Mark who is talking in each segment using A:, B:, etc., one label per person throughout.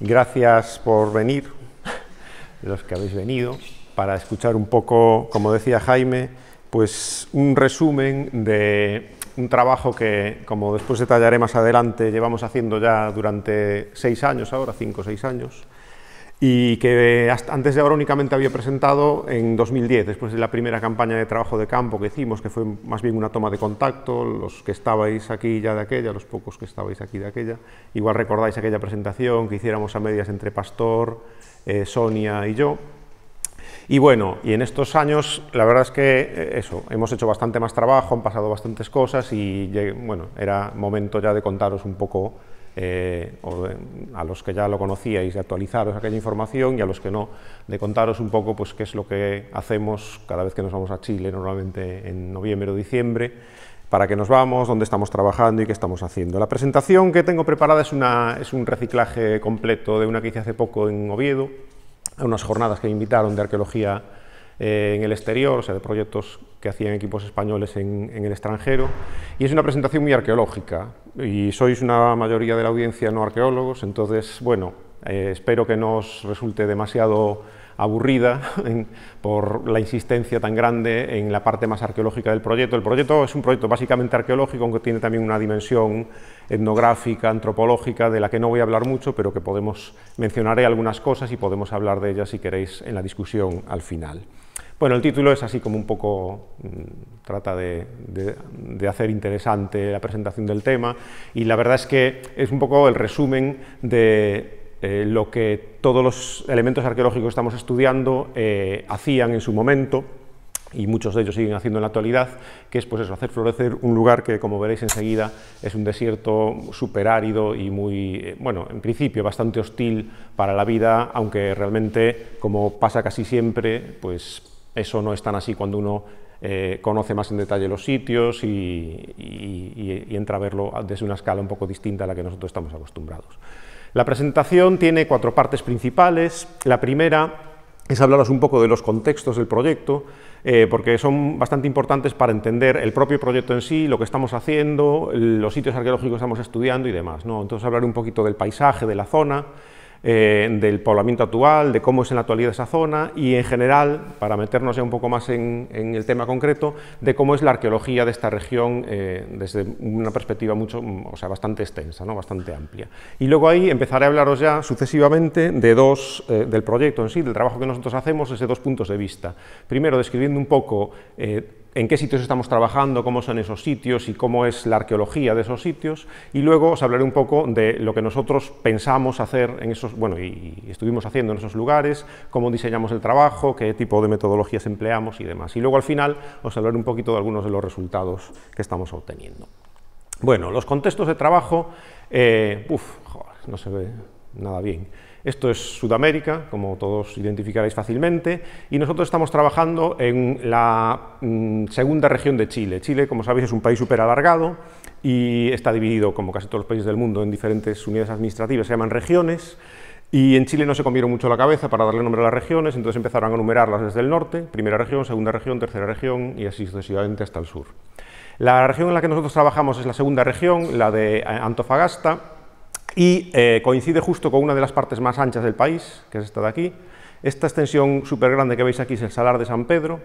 A: Gracias por venir, los que habéis venido, para escuchar un poco, como decía Jaime, pues un resumen de un trabajo que, como después detallaré más adelante, llevamos haciendo ya durante seis años ahora, cinco o seis años, y que antes de ahora únicamente había presentado en 2010, después de la primera campaña de trabajo de campo que hicimos, que fue más bien una toma de contacto, los que estabais aquí ya de aquella, los pocos que estabais aquí de aquella, igual recordáis aquella presentación que hiciéramos a medias entre Pastor, eh, Sonia y yo. Y bueno, y en estos años, la verdad es que eh, eso, hemos hecho bastante más trabajo, han pasado bastantes cosas y bueno, era momento ya de contaros un poco eh, eh, a los que ya lo conocíais, de actualizaros aquella información y a los que no, de contaros un poco pues, qué es lo que hacemos cada vez que nos vamos a Chile, normalmente en noviembre o diciembre, para que nos vamos, dónde estamos trabajando y qué estamos haciendo. La presentación que tengo preparada es, una, es un reciclaje completo de una que hice hace poco en Oviedo, a unas jornadas que me invitaron de arqueología eh, en el exterior, o sea, de proyectos que hacían equipos españoles en, el extranjero. Y es una presentación muy arqueológica. Y sois una mayoría de la audiencia no arqueólogos, entonces, bueno, eh, espero que no os resulte demasiado aburrida por la insistencia tan grande en la parte más arqueológica del proyecto. El proyecto es un proyecto básicamente arqueológico, aunque tiene también una dimensión etnográfica, antropológica, de la que no voy a hablar mucho, pero que podemos mencionaré algunas cosas y podemos hablar de ellas si queréis en la discusión al final. Bueno, el título es así como un poco, mm, trata de, hacer interesante la presentación del tema y la verdad es que es un poco el resumen de eh, lo que todos los elementos arqueológicos que estamos estudiando eh, hacían en su momento y muchos de ellos siguen haciendo en la actualidad, que es pues eso, hacer florecer un lugar que, como veréis enseguida, es un desierto súper árido y muy, eh, bueno, en principio bastante hostil para la vida, aunque realmente, como pasa casi siempre, pues eso no es tan así cuando uno eh, conoce más en detalle los sitios y, entra a verlo desde una escala un poco distinta a la que nosotros estamos acostumbrados. La presentación tiene cuatro partes principales. La primera es hablaros un poco de los contextos del proyecto, eh, porque son bastante importantes para entender el propio proyecto en sí, lo que estamos haciendo, los sitios arqueológicos que estamos estudiando y demás. Entonces hablar un poquito del paisaje, de la zona, eh, del poblamiento actual, de cómo es en la actualidad esa zona y en general, para meternos ya un poco más en, el tema concreto, de cómo es la arqueología de esta región eh, desde una perspectiva mucho, o sea, bastante extensa, ¿no? bastante amplia. Y luego ahí empezaré a hablaros ya sucesivamente de dos, eh, del proyecto en sí, del trabajo que nosotros hacemos desde dos puntos de vista. Primero, describiendo un poco en qué sitios estamos trabajando, cómo son esos sitios y cómo es la arqueología de esos sitios. Y luego os hablaré un poco de lo que nosotros pensamos hacer en esos, bueno, y, estuvimos haciendo en esos lugares, cómo diseñamos el trabajo, qué tipo de metodologías empleamos y demás. Y luego al final os hablaré un poquito de algunos de los resultados que estamos obteniendo. Bueno, los contextos de trabajo, eh, no se ve nada bien. Esto es Sudamérica, como todos identificaréis fácilmente, y nosotros estamos trabajando en la mm, segunda región de Chile. Chile, como sabéis, es un país súper alargado y está dividido, como casi todos los países del mundo, en diferentes unidades administrativas, se llaman regiones, y en Chile no se comieron mucho la cabeza para darle nombre a las regiones, entonces empezaron a numerarlas desde el norte, primera región, segunda región, tercera región y así sucesivamente hasta el sur. La región en la que nosotros trabajamos es la segunda región, la de Antofagasta, y eh, coincide justo con una de las partes más anchas del país, que es esta de aquí. Esta extensión súper grande que veis aquí es el Salar de San Pedro,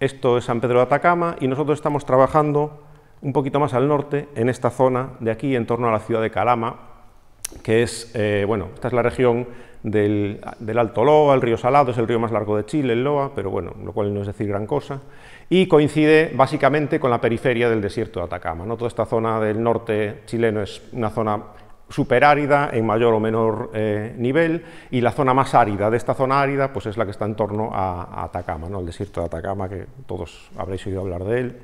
A: esto es San Pedro de Atacama y nosotros estamos trabajando un poquito más al norte, en esta zona de aquí, en torno a la ciudad de Calama, que es, eh, bueno, esta es la región del, del, Alto Loa, el río Salado, es el río más largo de Chile, el Loa, pero bueno, lo cual no es decir gran cosa, y coincide básicamente con la periferia del desierto de Atacama. ¿no? Toda esta zona del norte chileno es una zona superárida en mayor o menor eh, nivel y la zona más árida de esta zona árida pues es la que está en torno a, Atacama, ¿no? el desierto de Atacama, que todos habréis oído hablar de él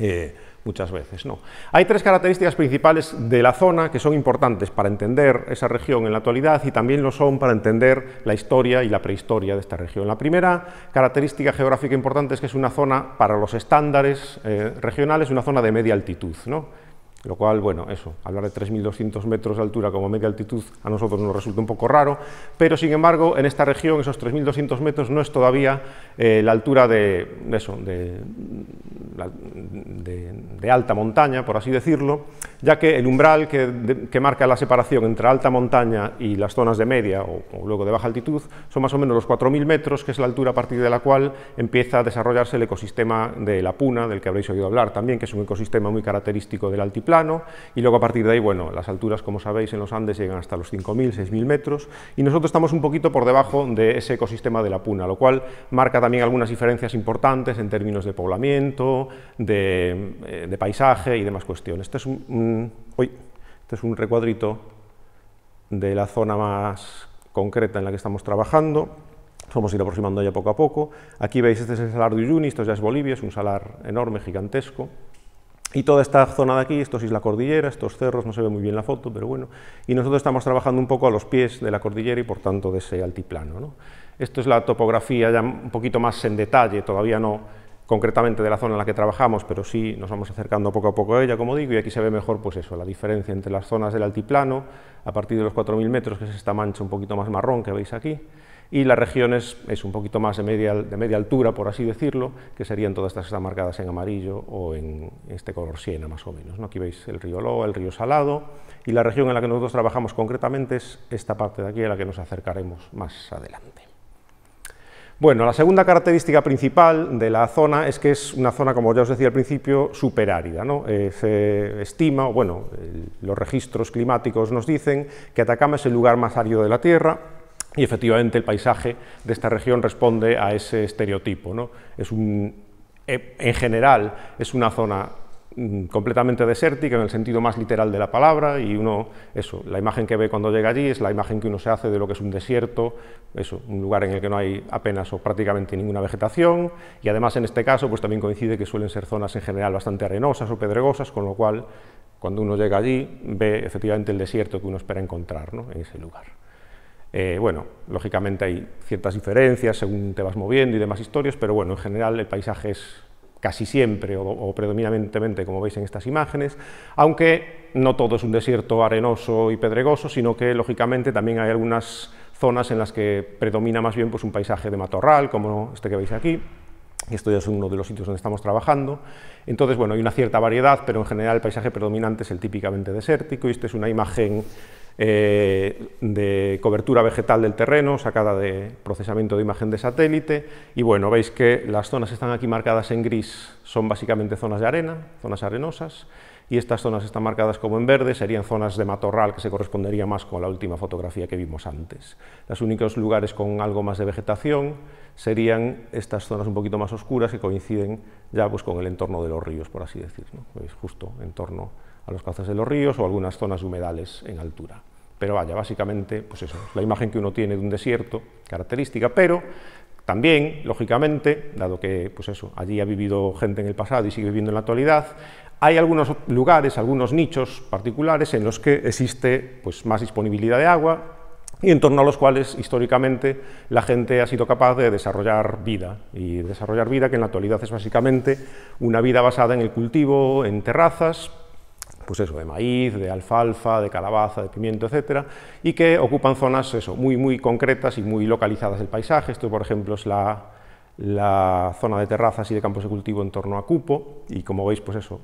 A: eh, muchas veces. ¿no? Hay tres características principales de la zona que son importantes para entender esa región en la actualidad y también lo son para entender la historia y la prehistoria de esta región. La primera característica geográfica importante es que es una zona para los estándares eh, regionales, una zona de media altitud. Lo cual, bueno, eso, hablar de 3.200 metros de altura como media altitud a nosotros nos resulta un poco raro, pero sin embargo, en esta región esos 3.200 metros no es todavía eh, la altura de, de, alta montaña, por así decirlo, ya que el umbral que, marca la separación entre alta montaña y las zonas de media o, o luego de baja altitud son más o menos los 4.000 metros, que es la altura a partir de la cual empieza a desarrollarse el ecosistema de la puna, del que habréis oído hablar también, que es un ecosistema muy característico del altiplano y luego a partir de ahí, bueno, las alturas, como sabéis, en los Andes llegan hasta los 5.000, 6.000 metros y nosotros estamos un poquito por debajo de ese ecosistema de la puna, lo cual marca también algunas diferencias importantes en términos de poblamiento, de, eh, paisaje y demás cuestiones. Este es un, este es un recuadrito de la zona más concreta en la que estamos trabajando. Vamos a ir aproximando ya poco a poco. Aquí veis, este es el Salar de Uyuni, esto ya es Bolivia, es un salar enorme, gigantesco. Y toda esta zona de aquí, esto es la Cordillera, estos cerros, no se ve muy bien la foto, pero bueno. Y nosotros estamos trabajando un poco a los pies de la cordillera y por tanto de ese altiplano. Esto es la topografía ya un poquito más en detalle, todavía no concretamente de la zona en la que trabajamos, pero sí nos vamos acercando poco a poco a ella, como digo, y aquí se ve mejor pues eso, la diferencia entre las zonas del altiplano, a partir de los 4.000 metros, que es esta mancha un poquito más marrón que veis aquí, y las regiones es un poquito más de media, de media altura, por así decirlo, que serían todas estas que están marcadas en amarillo o en este color siena más o menos. Aquí veis el río Loa, el río Salado y la región en la que nosotros trabajamos concretamente es esta parte de aquí a la que nos acercaremos más adelante. Bueno, la segunda característica principal de la zona es que es una zona, como ya os decía al principio, superárida. ¿no? Eh, se estima, bueno, los registros climáticos nos dicen que Atacama es el lugar más árido de la Tierra, y efectivamente el paisaje de esta región responde a ese estereotipo. Eh, en general es una zona mm, completamente desértica en el sentido más literal de la palabra y la imagen que ve cuando llega allí es la imagen que uno se hace de lo que es un desierto, eso, un lugar en el que no hay apenas o prácticamente ninguna vegetación y además en este caso pues también coincide que suelen ser zonas en general bastante arenosas o pedregosas, con lo cual cuando uno llega allí ve efectivamente el desierto que uno espera encontrar ¿no? en ese lugar. Eh, bueno, lógicamente hay ciertas diferencias según te vas moviendo y demás historias, pero bueno, en general el paisaje es casi siempre o, predominantemente, como veis en estas imágenes, aunque no todo es un desierto arenoso y pedregoso, sino que lógicamente también hay algunas zonas en las que predomina más bien pues, un paisaje de matorral, como este que veis aquí, esto ya es uno de los sitios donde estamos trabajando. Entonces, bueno, hay una cierta variedad, pero en general el paisaje predominante es el típicamente desértico y esta es una imagen eh, de cobertura vegetal del terreno, sacada de procesamiento de imagen de satélite. Y bueno, veis que las zonas están aquí marcadas en gris son básicamente zonas de arena, zonas arenosas, y estas zonas están marcadas como en verde, serían zonas de matorral que se correspondería más con la última fotografía que vimos antes. Los únicos lugares con algo más de vegetación serían estas zonas un poquito más oscuras que coinciden ya pues, con el entorno de los ríos, por así decirlo, justo en torno a los cauces de los ríos o algunas zonas humedales en altura. Pero vaya, básicamente, pues eso, la imagen que uno tiene de un desierto, característica, pero también, lógicamente, dado que pues eso, allí ha vivido gente en el pasado y sigue viviendo en la actualidad, hay algunos lugares, algunos nichos particulares en los que existe pues, más disponibilidad de agua y en torno a los cuales históricamente la gente ha sido capaz de desarrollar vida. Y desarrollar vida que en la actualidad es básicamente una vida basada en el cultivo, en terrazas, pues eso, de maíz, de alfalfa, de calabaza, de pimiento, etcétera, y que ocupan zonas eso, muy, muy concretas y muy localizadas del paisaje. Esto, por ejemplo, es la, la zona de terrazas y de campos de cultivo en torno a cupo y como veis pues eso,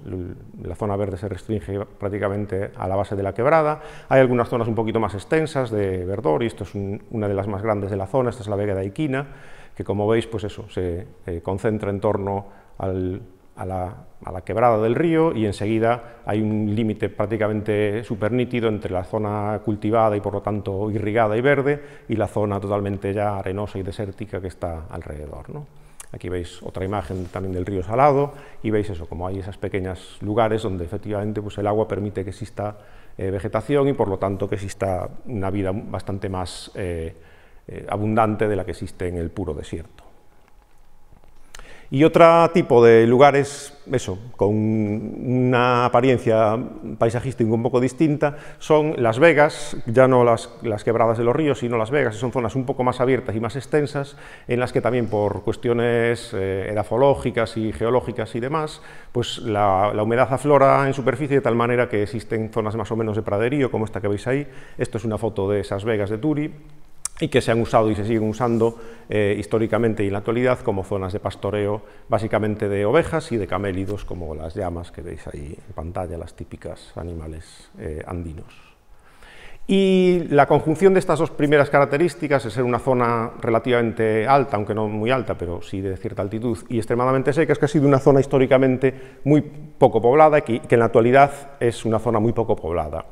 A: la zona verde se restringe prácticamente a la base de la quebrada, hay algunas zonas un poquito más extensas de verdor y esto es una de las más grandes de la zona, esta es la Vega de Aiquina, que como veis pues eso, se eh, concentra en torno al a la, quebrada del río y enseguida hay un límite prácticamente nítido entre la zona cultivada y por lo tanto irrigada y verde y la zona totalmente ya arenosa y desértica que está alrededor. Aquí veis otra imagen también del río Salado y veis eso, como hay esos pequeños lugares donde efectivamente pues, el agua permite que exista eh, vegetación y por lo tanto que exista una vida bastante más eh, eh, abundante de la que existe en el puro desierto. Y otro tipo de lugares, eso, con una apariencia paisajística un poco distinta, son Las Vegas, ya no las, quebradas de los ríos, sino Las Vegas, son zonas un poco más abiertas y más extensas, en las que también por cuestiones eh, edafológicas y geológicas y demás, pues la, la humedad aflora en superficie de tal manera que existen zonas más o menos de praderío, como esta que veis ahí. Esto es una foto de esas Vegas de Turi, y que se han usado y se siguen usando eh, históricamente y en la actualidad como zonas de pastoreo básicamente de ovejas y de camélidos como las llamas que veis ahí en pantalla, las típicas animales eh, andinos. Y la conjunción de estas dos primeras características, es ser una zona relativamente alta, aunque no muy alta, pero sí de cierta altitud, y extremadamente seca, es que ha sido una zona históricamente muy poco poblada y que en la actualidad es una zona muy poco poblada,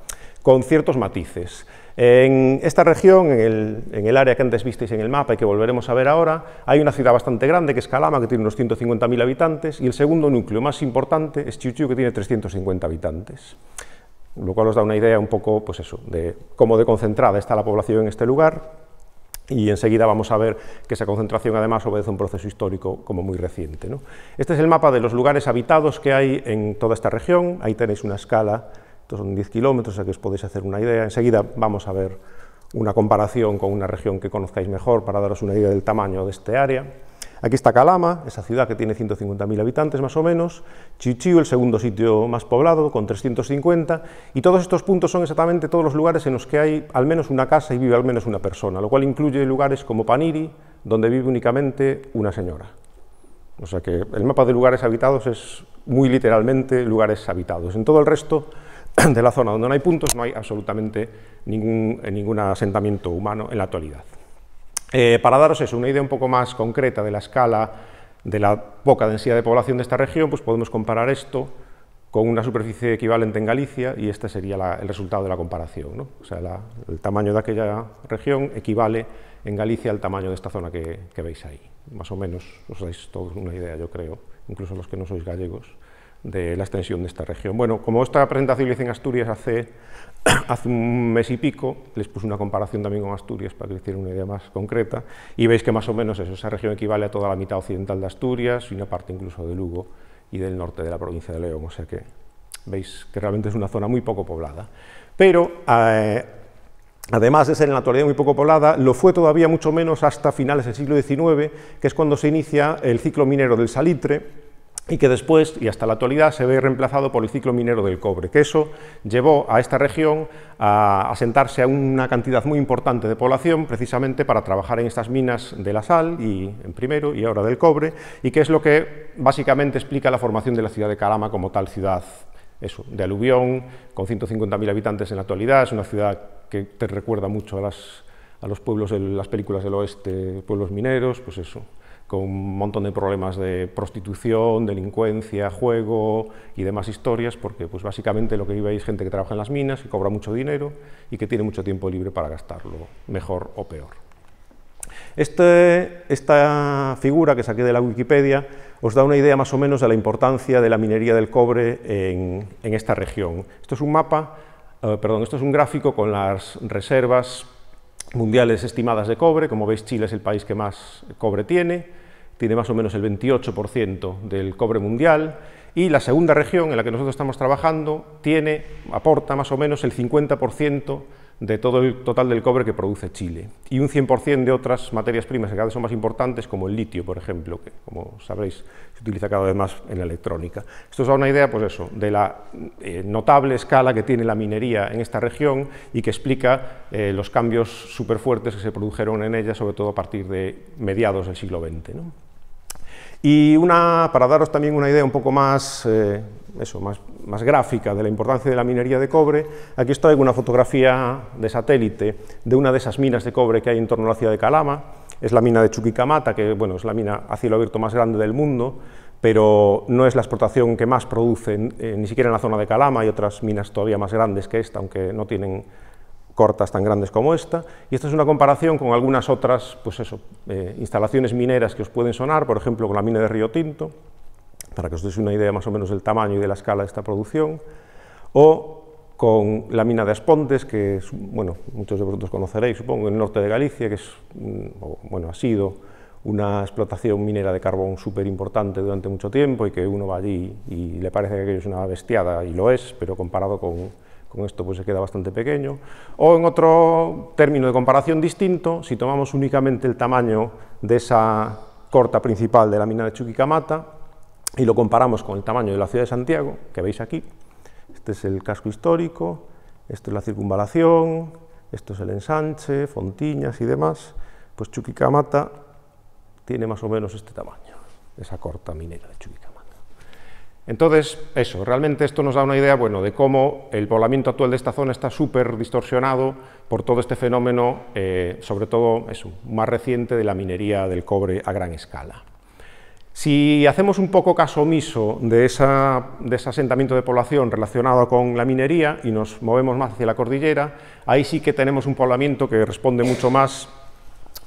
A: con ciertos matices. En esta región, en el, área que antes visteis en el mapa y que volveremos a ver ahora, hay una ciudad bastante grande que es Calama, que tiene unos 150.000 habitantes, y el segundo núcleo más importante es Chuchu, que tiene 350 habitantes. Lo cual os da una idea un poco, pues eso, de cómo de concentrada está la población en este lugar, y enseguida vamos a ver que esa concentración además obedece a un proceso histórico como muy reciente. Este es el mapa de los lugares habitados que hay en toda esta región, ahí tenéis una escala estos son 10 kilómetros, o sea que os podéis hacer una idea. Enseguida vamos a ver una comparación con una región que conozcáis mejor para daros una idea del tamaño de este área. Aquí está Calama, esa ciudad que tiene 150.000 habitantes más o menos, Chichiu, el segundo sitio más poblado, con 350, y todos estos puntos son exactamente todos los lugares en los que hay al menos una casa y vive al menos una persona, lo cual incluye lugares como Paniri, donde vive únicamente una señora. O sea que el mapa de lugares habitados es muy literalmente lugares habitados. En todo el resto de la zona donde no hay puntos, no hay absolutamente ningún, eh, ningún asentamiento humano en la actualidad. Eh, para daros eso, una idea un poco más concreta de la escala de la poca densidad de población de esta región, pues podemos comparar esto con una superficie equivalente en Galicia y este sería el resultado de la comparación. O sea, el tamaño de aquella región equivale en Galicia al tamaño de esta zona que, veis ahí. Más o menos os dais todos una idea, yo creo, incluso los que no sois gallegos de la extensión de esta región. Bueno, como esta presentación la hice en Asturias hace, hace un mes y pico, les puse una comparación también con Asturias para que hicieran una idea más concreta, y veis que más o menos esa región equivale a toda la mitad occidental de Asturias y una parte incluso de Lugo y del norte de la provincia de León, o sea que veis que realmente es una zona muy poco poblada. Pero, eh, además de ser en la actualidad muy poco poblada, lo fue todavía mucho menos hasta finales del siglo XIX, que es cuando se inicia el ciclo minero del salitre, y que después y hasta la actualidad se ve reemplazado por el ciclo minero del cobre, que eso llevó a esta región a asentarse a una cantidad muy importante de población precisamente para trabajar en estas minas de la sal, y en primero y ahora del cobre, y que es lo que básicamente explica la formación de la ciudad de Calama como tal ciudad eso, de aluvión, con 150.000 habitantes en la actualidad, es una ciudad que te recuerda mucho a los pueblos las películas del oeste, pueblos mineros, pues eso, con un montón de problemas de prostitución, delincuencia, juego y demás historias, porque pues básicamente lo que vive es gente que trabaja en las minas, que cobra mucho dinero y que tiene mucho tiempo libre para gastarlo, mejor o peor. Este, esta figura que saqué de la Wikipedia os da una idea más o menos de la importancia de la minería del cobre en, esta región. Esto es un mapa, eh, perdón, esto es un gráfico con las reservas mundiales estimadas de cobre. Como veis, Chile es el país que más cobre tiene, tiene más o menos el 28% del cobre mundial. Y la segunda región en la que nosotros estamos trabajando tiene, aporta más o menos el 50% de todo el total del cobre que produce Chile y un 100% de otras materias primas que cada vez son más importantes, como el litio, por ejemplo, que como sabréis se utiliza cada vez más en la electrónica. Esto os da una idea, pues eso, de la eh, notable escala que tiene la minería en esta región y que explica eh, los cambios súper fuertes que se produjeron en ella, sobre todo a partir de mediados del siglo XX. Y una, para daros también una idea un poco más... Eh, eso, más, más gráfica de la importancia de la minería de cobre, aquí estoy traigo una fotografía de satélite de una de esas minas de cobre que hay en torno a la ciudad de Calama, es la mina de Chuquicamata, que bueno, es la mina a cielo abierto más grande del mundo, pero no es la explotación que más produce, eh, ni siquiera en la zona de Calama, hay otras minas todavía más grandes que esta, aunque no tienen cortas tan grandes como esta, y esta es una comparación con algunas otras pues eso, eh, instalaciones mineras que os pueden sonar, por ejemplo con la mina de Río Tinto, para que os deis una idea más o menos del tamaño y de la escala de esta producción, o con la mina de Aspontes, que bueno, muchos de vosotros conoceréis, supongo, en el norte de Galicia, que es, bueno, ha sido una explotación minera de carbón súper importante durante mucho tiempo y que uno va allí y le parece que es una bestiada, y lo es, pero comparado con, con esto pues se queda bastante pequeño. O en otro término de comparación distinto, si tomamos únicamente el tamaño de esa corta principal de la mina de Chuquicamata, y lo comparamos con el tamaño de la ciudad de Santiago, que veis aquí, este es el casco histórico, esto es la circunvalación, esto es el ensanche, Fontiñas y demás, pues Chuquicamata tiene más o menos este tamaño, esa corta minera de Chuquicamata. Entonces, eso, realmente esto nos da una idea, bueno, de cómo el poblamiento actual de esta zona está súper distorsionado por todo este fenómeno, eh, sobre todo, más reciente de la minería del cobre a gran escala. Si hacemos un poco caso omiso de, ese asentamiento de población relacionado con la minería y nos movemos más hacia la cordillera, ahí sí que tenemos un poblamiento que responde mucho más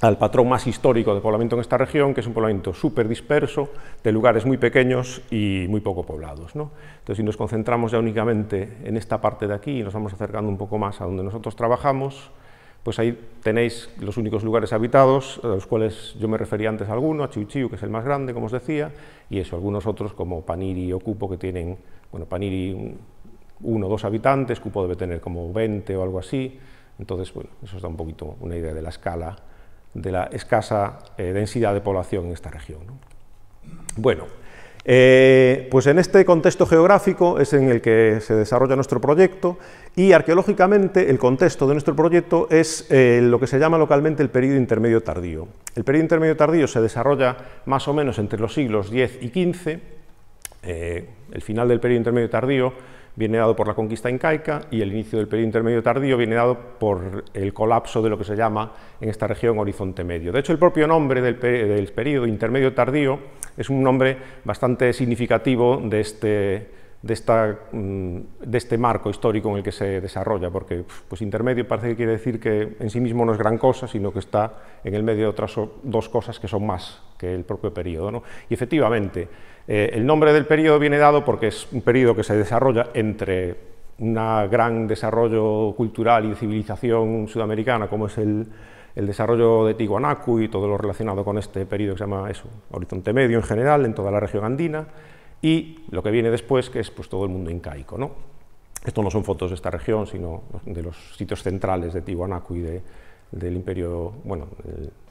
A: al patrón más histórico de poblamiento en esta región, que es un poblamiento súper disperso, de lugares muy pequeños y muy poco poblados. Entonces, si nos concentramos ya únicamente en esta parte de aquí y nos vamos acercando un poco más a donde nosotros trabajamos, pues ahí tenéis los únicos lugares habitados, a los cuales yo me refería antes a alguno, a Chiu, que es el más grande, como os decía, y eso, algunos otros como Paniri o Cupo, que tienen, bueno, Paniri uno o dos habitantes, Cupo debe tener como 20 o algo así, entonces, bueno, eso os da un poquito una idea de la escala, de la escasa eh, densidad de población en esta región. Bueno, eh, pues en este contexto geográfico es en el que se desarrolla nuestro proyecto y arqueológicamente el contexto de nuestro proyecto es eh, lo que se llama localmente el periodo intermedio tardío. El periodo intermedio tardío se desarrolla más o menos entre los siglos X y XV, eh, el final del periodo intermedio tardío viene dado por la conquista incaica y el inicio del periodo intermedio tardío viene dado por el colapso de lo que se llama en esta región horizonte medio. De hecho, el propio nombre del, del periodo intermedio tardío es un nombre bastante significativo de este, de, esta, mm, de, este marco histórico en el que se desarrolla, porque pues, intermedio parece que quiere decir que en sí mismo no es gran cosa, sino que está en el medio de otras dos cosas que son más que el propio periodo. ¿no? Y efectivamente, eh, el nombre del periodo viene dado porque es un periodo que se desarrolla entre un gran desarrollo cultural y civilización sudamericana, como es el, desarrollo de Tiwanaku y todo lo relacionado con este periodo que se llama Horizonte Medio en general, en toda la región andina, y lo que viene después, que es pues, todo el mundo incaico. ¿no? Esto no son fotos de esta región, sino de los sitios centrales de Tiwanaku y del imperio, bueno,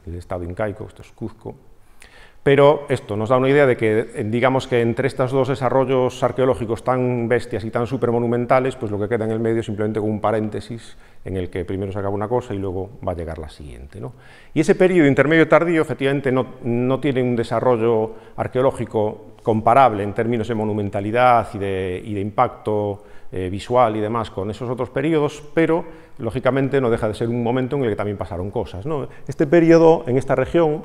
A: del estado incaico, esto es Cuzco, pero esto nos da una idea de que, digamos que entre estos dos desarrollos arqueológicos tan bestias y tan supermonumentales, pues lo que queda en el medio es simplemente un paréntesis en el que primero se acaba una cosa y luego va a llegar la siguiente. Y ese periodo intermedio tardío, efectivamente, no, tiene un desarrollo arqueológico comparable en términos de monumentalidad y de, impacto eh, visual y demás con esos otros periodos, pero lógicamente no deja de ser un momento en el que también pasaron cosas. Este periodo en esta región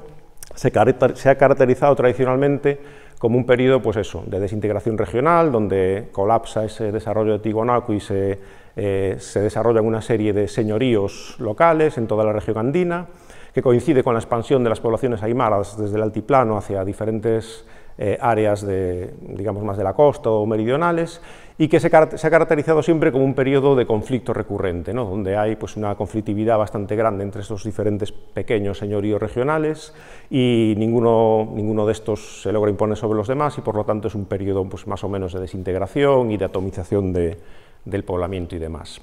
A: se, ha caracterizado tradicionalmente como un periodo pues eso, de desintegración regional, donde colapsa ese desarrollo de Tigonaco y se, desarrolla eh, desarrollan una serie de señoríos locales en toda la región andina, que coincide con la expansión de las poblaciones aymaras desde el altiplano hacia diferentes eh, áreas de, digamos, más de la costa o meridionales, y que se, ha caracterizado siempre como un periodo de conflicto recurrente, ¿no? donde hay pues, una conflictividad bastante grande entre estos diferentes pequeños señoríos regionales y ninguno, ninguno de estos se logra imponer sobre los demás y por lo tanto es un periodo pues, más o menos de desintegración y de atomización del poblamiento y demás.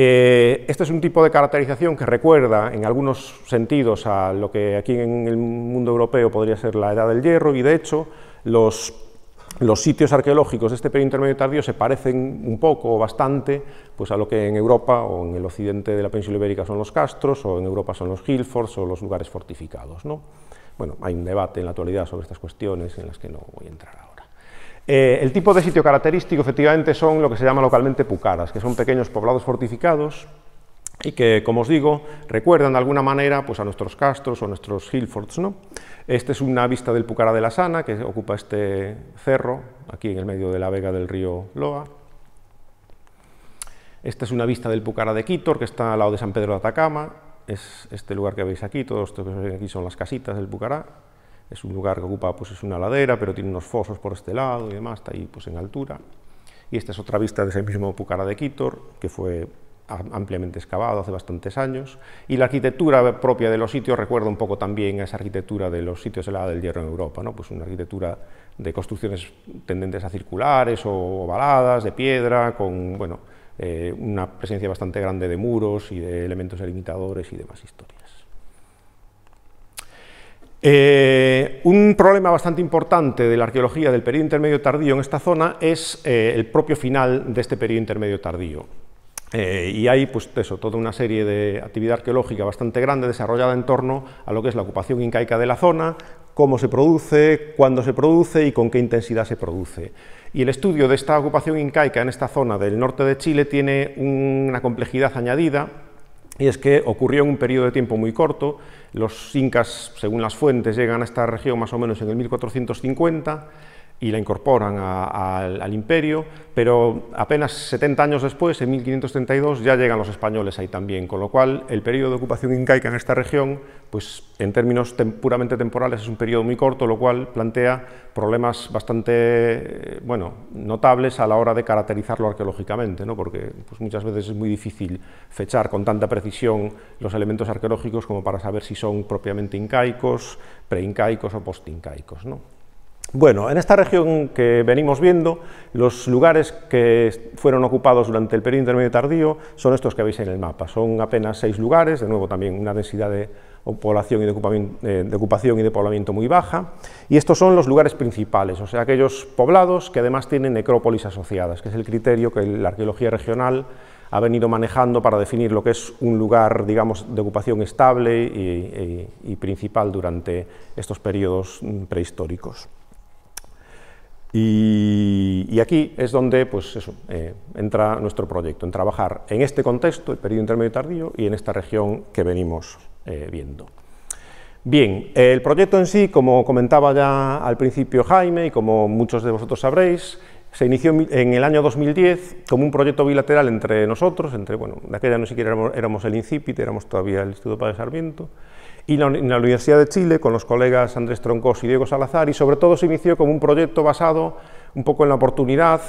A: Eh, este es un tipo de caracterización que recuerda en algunos sentidos a lo que aquí en el mundo europeo podría ser la Edad del Hierro y de hecho los, sitios arqueológicos de este periodo intermedio tardío se parecen un poco o bastante pues, a lo que en Europa o en el occidente de la península ibérica son los castros o en Europa son los hillforts, o los lugares fortificados. Bueno, hay un debate en la actualidad sobre estas cuestiones en las que no voy a entrar ahora. Eh, el tipo de sitio característico, efectivamente, son lo que se llama localmente pucaras, que son pequeños poblados fortificados y que, como os digo, recuerdan de alguna manera pues, a nuestros castros o nuestros hillforts. ¿no? Esta es una vista del pucara de la Sana, que ocupa este cerro, aquí en el medio de la vega del río Loa. Esta es una vista del pucara de Quitor, que está al lado de San Pedro de Atacama. Es este lugar que veis aquí, todos estos que ven aquí son las casitas del Pucará es un lugar que ocupa, pues es una ladera, pero tiene unos fosos por este lado y demás, está ahí pues en altura. Y esta es otra vista de ese mismo Pucara de Quitor que fue ampliamente excavado hace bastantes años, y la arquitectura propia de los sitios recuerda un poco también a esa arquitectura de los sitios de la del hierro en Europa, ¿no? pues una arquitectura de construcciones tendentes a circulares o ovaladas, de piedra, con bueno, eh, una presencia bastante grande de muros y de elementos delimitadores y demás historias. Eh, un problema bastante importante de la arqueología del periodo intermedio tardío en esta zona es eh, el propio final de este periodo intermedio tardío. Eh, y hay pues, eso, toda una serie de actividad arqueológica bastante grande desarrollada en torno a lo que es la ocupación incaica de la zona, cómo se produce, cuándo se produce y con qué intensidad se produce. Y el estudio de esta ocupación incaica en esta zona del norte de Chile tiene una complejidad añadida y es que ocurrió en un periodo de tiempo muy corto, los incas, según las fuentes, llegan a esta región más o menos en el 1450, y la incorporan al imperio, pero apenas 70 años después, en 1532, ya llegan los españoles ahí también, con lo cual el periodo de ocupación incaica en esta región, pues en términos puramente temporales es un periodo muy corto, lo cual plantea problemas bastante, eh, bueno, notables a la hora de caracterizarlo arqueológicamente, ¿no? porque pues, muchas veces es muy difícil fechar con tanta precisión los elementos arqueológicos como para saber si son propiamente incaicos, preincaicos o postincaicos. ¿no? Bueno, en esta región que venimos viendo, los lugares que fueron ocupados durante el periodo intermedio tardío son estos que veis en el mapa. Son apenas seis lugares, de nuevo también una densidad de población y eh, de, ocupación y de poblamiento muy baja. Y estos son los lugares principales, o sea, aquellos poblados que además tienen necrópolis asociadas, que es el criterio que la arqueología regional ha venido manejando para definir lo que es un lugar, digamos, de ocupación estable y principal durante estos periodos mm, prehistóricos. Y, aquí es donde pues eso, eh, entra nuestro proyecto, en trabajar en este contexto, el periodo intermedio tardío, y en esta región que venimos eh, viendo. Bien, el proyecto en sí, como comentaba ya al principio Jaime, y como muchos de vosotros sabréis, se inició en el año 2010 como un proyecto bilateral entre nosotros, entre, bueno, de aquella no siquiera éramos, el INCIPIT, éramos todavía el Instituto Padre Sarmiento, y en la Universidad de Chile con los colegas Andrés Troncos y Diego Salazar y sobre todo se inició como un proyecto basado un poco en la oportunidad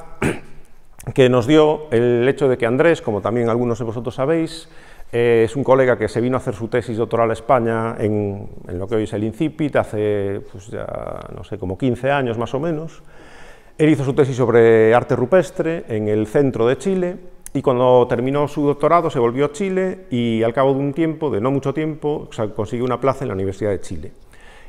A: que nos dio el hecho de que Andrés, como también algunos de vosotros sabéis, eh, es un colega que se vino a hacer su tesis doctoral a España en, en lo que hoy es el INCIPIT hace pues ya no sé, como 15 años más o menos. Él hizo su tesis sobre arte rupestre en el centro de Chile y cuando terminó su doctorado se volvió a Chile y al cabo de un tiempo, de no mucho tiempo, consiguió una plaza en la Universidad de Chile.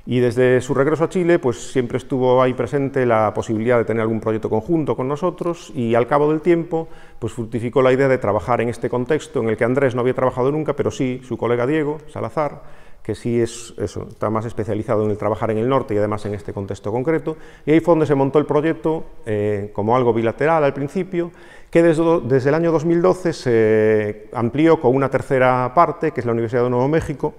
A: Y desde su regreso a Chile, pues siempre estuvo ahí presente la posibilidad de tener algún proyecto conjunto con nosotros y al cabo del tiempo, pues fructificó la idea de trabajar en este contexto en el que Andrés no había trabajado nunca, pero sí su colega Diego Salazar, que sí es está más especializado en el trabajar en el norte y además en este contexto concreto. Y ahí fue donde se montó el proyecto eh, como algo bilateral al principio, que desde, el año 2012 se amplió con una tercera parte, que es la Universidad de Nuevo México,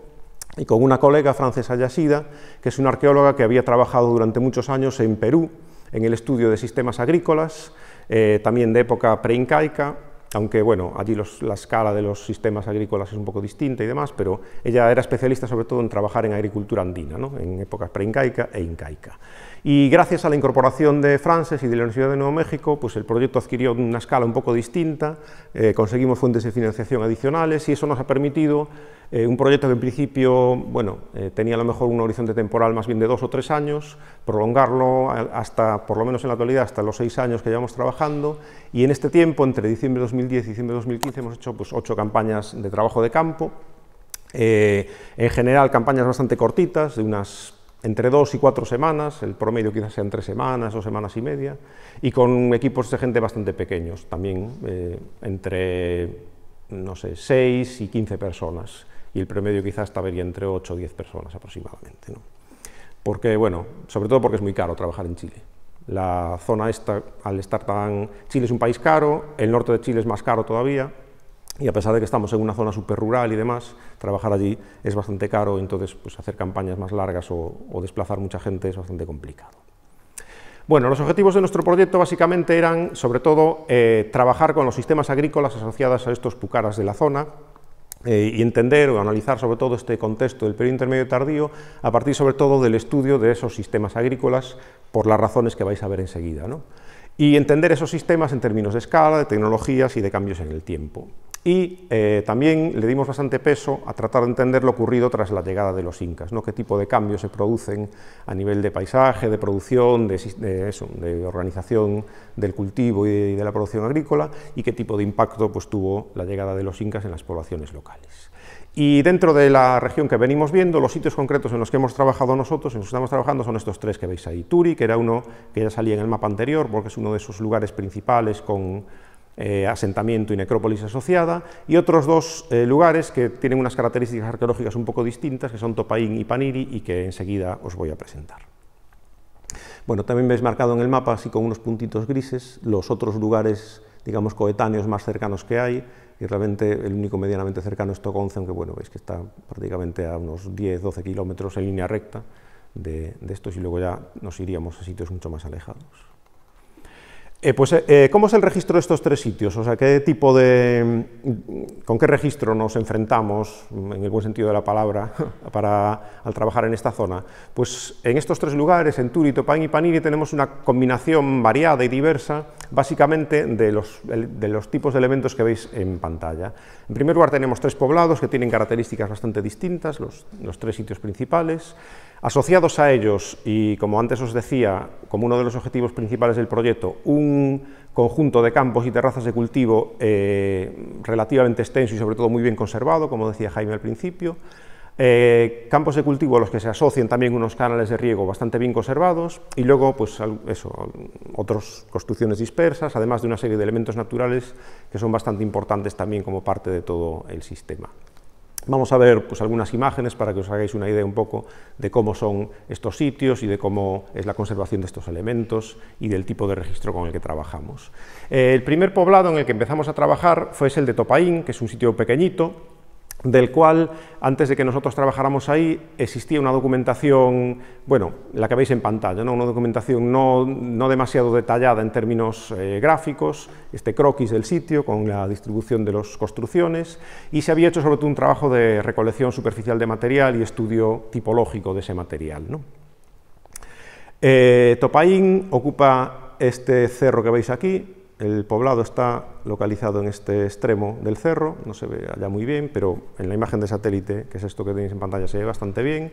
A: y con una colega francesa Yasida, que es una arqueóloga que había trabajado durante muchos años en Perú, en el estudio de sistemas agrícolas, eh, también de época preincaica, aunque bueno, allí la escala de los sistemas agrícolas es un poco distinta y demás, pero ella era especialista sobre todo en trabajar en agricultura andina, ¿no? en épocas preincaica e incaica. Y gracias a la incorporación de Frances y de la Universidad de Nuevo México, pues el proyecto adquirió una escala un poco distinta, eh, conseguimos fuentes de financiación adicionales y eso nos ha permitido eh, un proyecto que en principio bueno, eh, tenía a lo mejor un horizonte temporal más bien de dos o tres años, prolongarlo hasta, por lo menos en la actualidad, hasta los seis años que llevamos trabajando y en este tiempo, entre diciembre de 2010 y diciembre de 2015, hemos hecho pues, ocho campañas de trabajo de campo, en general campañas bastante cortitas, de unas entre dos y cuatro semanas, el promedio quizás sean tres semanas, o semanas y media, y con equipos de gente bastante pequeños, también eh, entre, no sé, seis y quince personas, y el promedio quizás estaría entre ocho o diez personas aproximadamente. ¿no? Porque, bueno, sobre todo porque es muy caro trabajar en Chile. La zona esta, al estar tan... Chile es un país caro, el norte de Chile es más caro todavía, y a pesar de que estamos en una zona súper rural y demás, trabajar allí es bastante caro, entonces pues, hacer campañas más largas o, desplazar mucha gente es bastante complicado. Bueno, los objetivos de nuestro proyecto básicamente eran, sobre todo, eh, trabajar con los sistemas agrícolas asociados a estos pucaras de la zona, eh, y entender o analizar sobre todo este contexto del periodo intermedio tardío a partir sobre todo del estudio de esos sistemas agrícolas por las razones que vais a ver enseguida. ¿no? Y entender esos sistemas en términos de escala, de tecnologías y de cambios en el tiempo. Y eh, también le dimos bastante peso a tratar de entender lo ocurrido tras la llegada de los incas, ¿no? qué tipo de cambios se producen a nivel de paisaje, de producción, de, organización del cultivo y de, la producción agrícola, y qué tipo de impacto pues, tuvo la llegada de los incas en las poblaciones locales. Y dentro de la región que venimos viendo, los sitios concretos en los que hemos trabajado nosotros, en los que estamos trabajando, son estos tres que veis ahí. Turi, que era uno que ya salía en el mapa anterior, porque es uno de esos lugares principales con eh, asentamiento y necrópolis asociada, y otros dos eh, lugares que tienen unas características arqueológicas un poco distintas, que son Topaín y Paniri, y que enseguida os voy a presentar. Bueno, también veis marcado en el mapa, así con unos puntitos grises, los otros lugares, digamos, coetáneos más cercanos que hay, y realmente el único medianamente cercano es Toconce, aunque bueno, veis que está prácticamente a unos 10-12 kilómetros en línea recta de estos, y luego ya nos iríamos a sitios mucho más alejados. Eh, pues, eh, eh, ¿cómo es el registro de estos tres sitios? O sea, ¿qué tipo de, mm, ¿con qué registro nos enfrentamos, mm, en el buen sentido de la palabra, para, al trabajar en esta zona? Pues en estos tres lugares, en Turi, Pan y Paniri, tenemos una combinación variada y diversa, básicamente, de los, de los tipos de elementos que veis en pantalla. En primer lugar, tenemos tres poblados que tienen características bastante distintas, los, los tres sitios principales. Asociados a ellos, y como antes os decía, como uno de los objetivos principales del proyecto, un conjunto de campos y terrazas de cultivo eh, relativamente extenso y sobre todo muy bien conservado, como decía Jaime al principio, eh, campos de cultivo a los que se asocian también unos canales de riego bastante bien conservados y luego, pues eso, otras construcciones dispersas, además de una serie de elementos naturales que son bastante importantes también como parte de todo el sistema. Vamos a ver pues, algunas imágenes para que os hagáis una idea un poco de cómo son estos sitios y de cómo es la conservación de estos elementos y del tipo de registro con el que trabajamos. Eh, el primer poblado en el que empezamos a trabajar fue el de Topaín, que es un sitio pequeñito, del cual, antes de que nosotros trabajáramos ahí, existía una documentación, bueno, la que veis en pantalla, ¿no? una documentación no, no demasiado detallada en términos eh, gráficos, este croquis del sitio con la distribución de las construcciones, y se había hecho sobre todo un trabajo de recolección superficial de material y estudio tipológico de ese material. ¿no? Eh, Topaín ocupa este cerro que veis aquí, el poblado está localizado en este extremo del cerro, no se ve allá muy bien, pero en la imagen de satélite, que es esto que tenéis en pantalla, se ve bastante bien.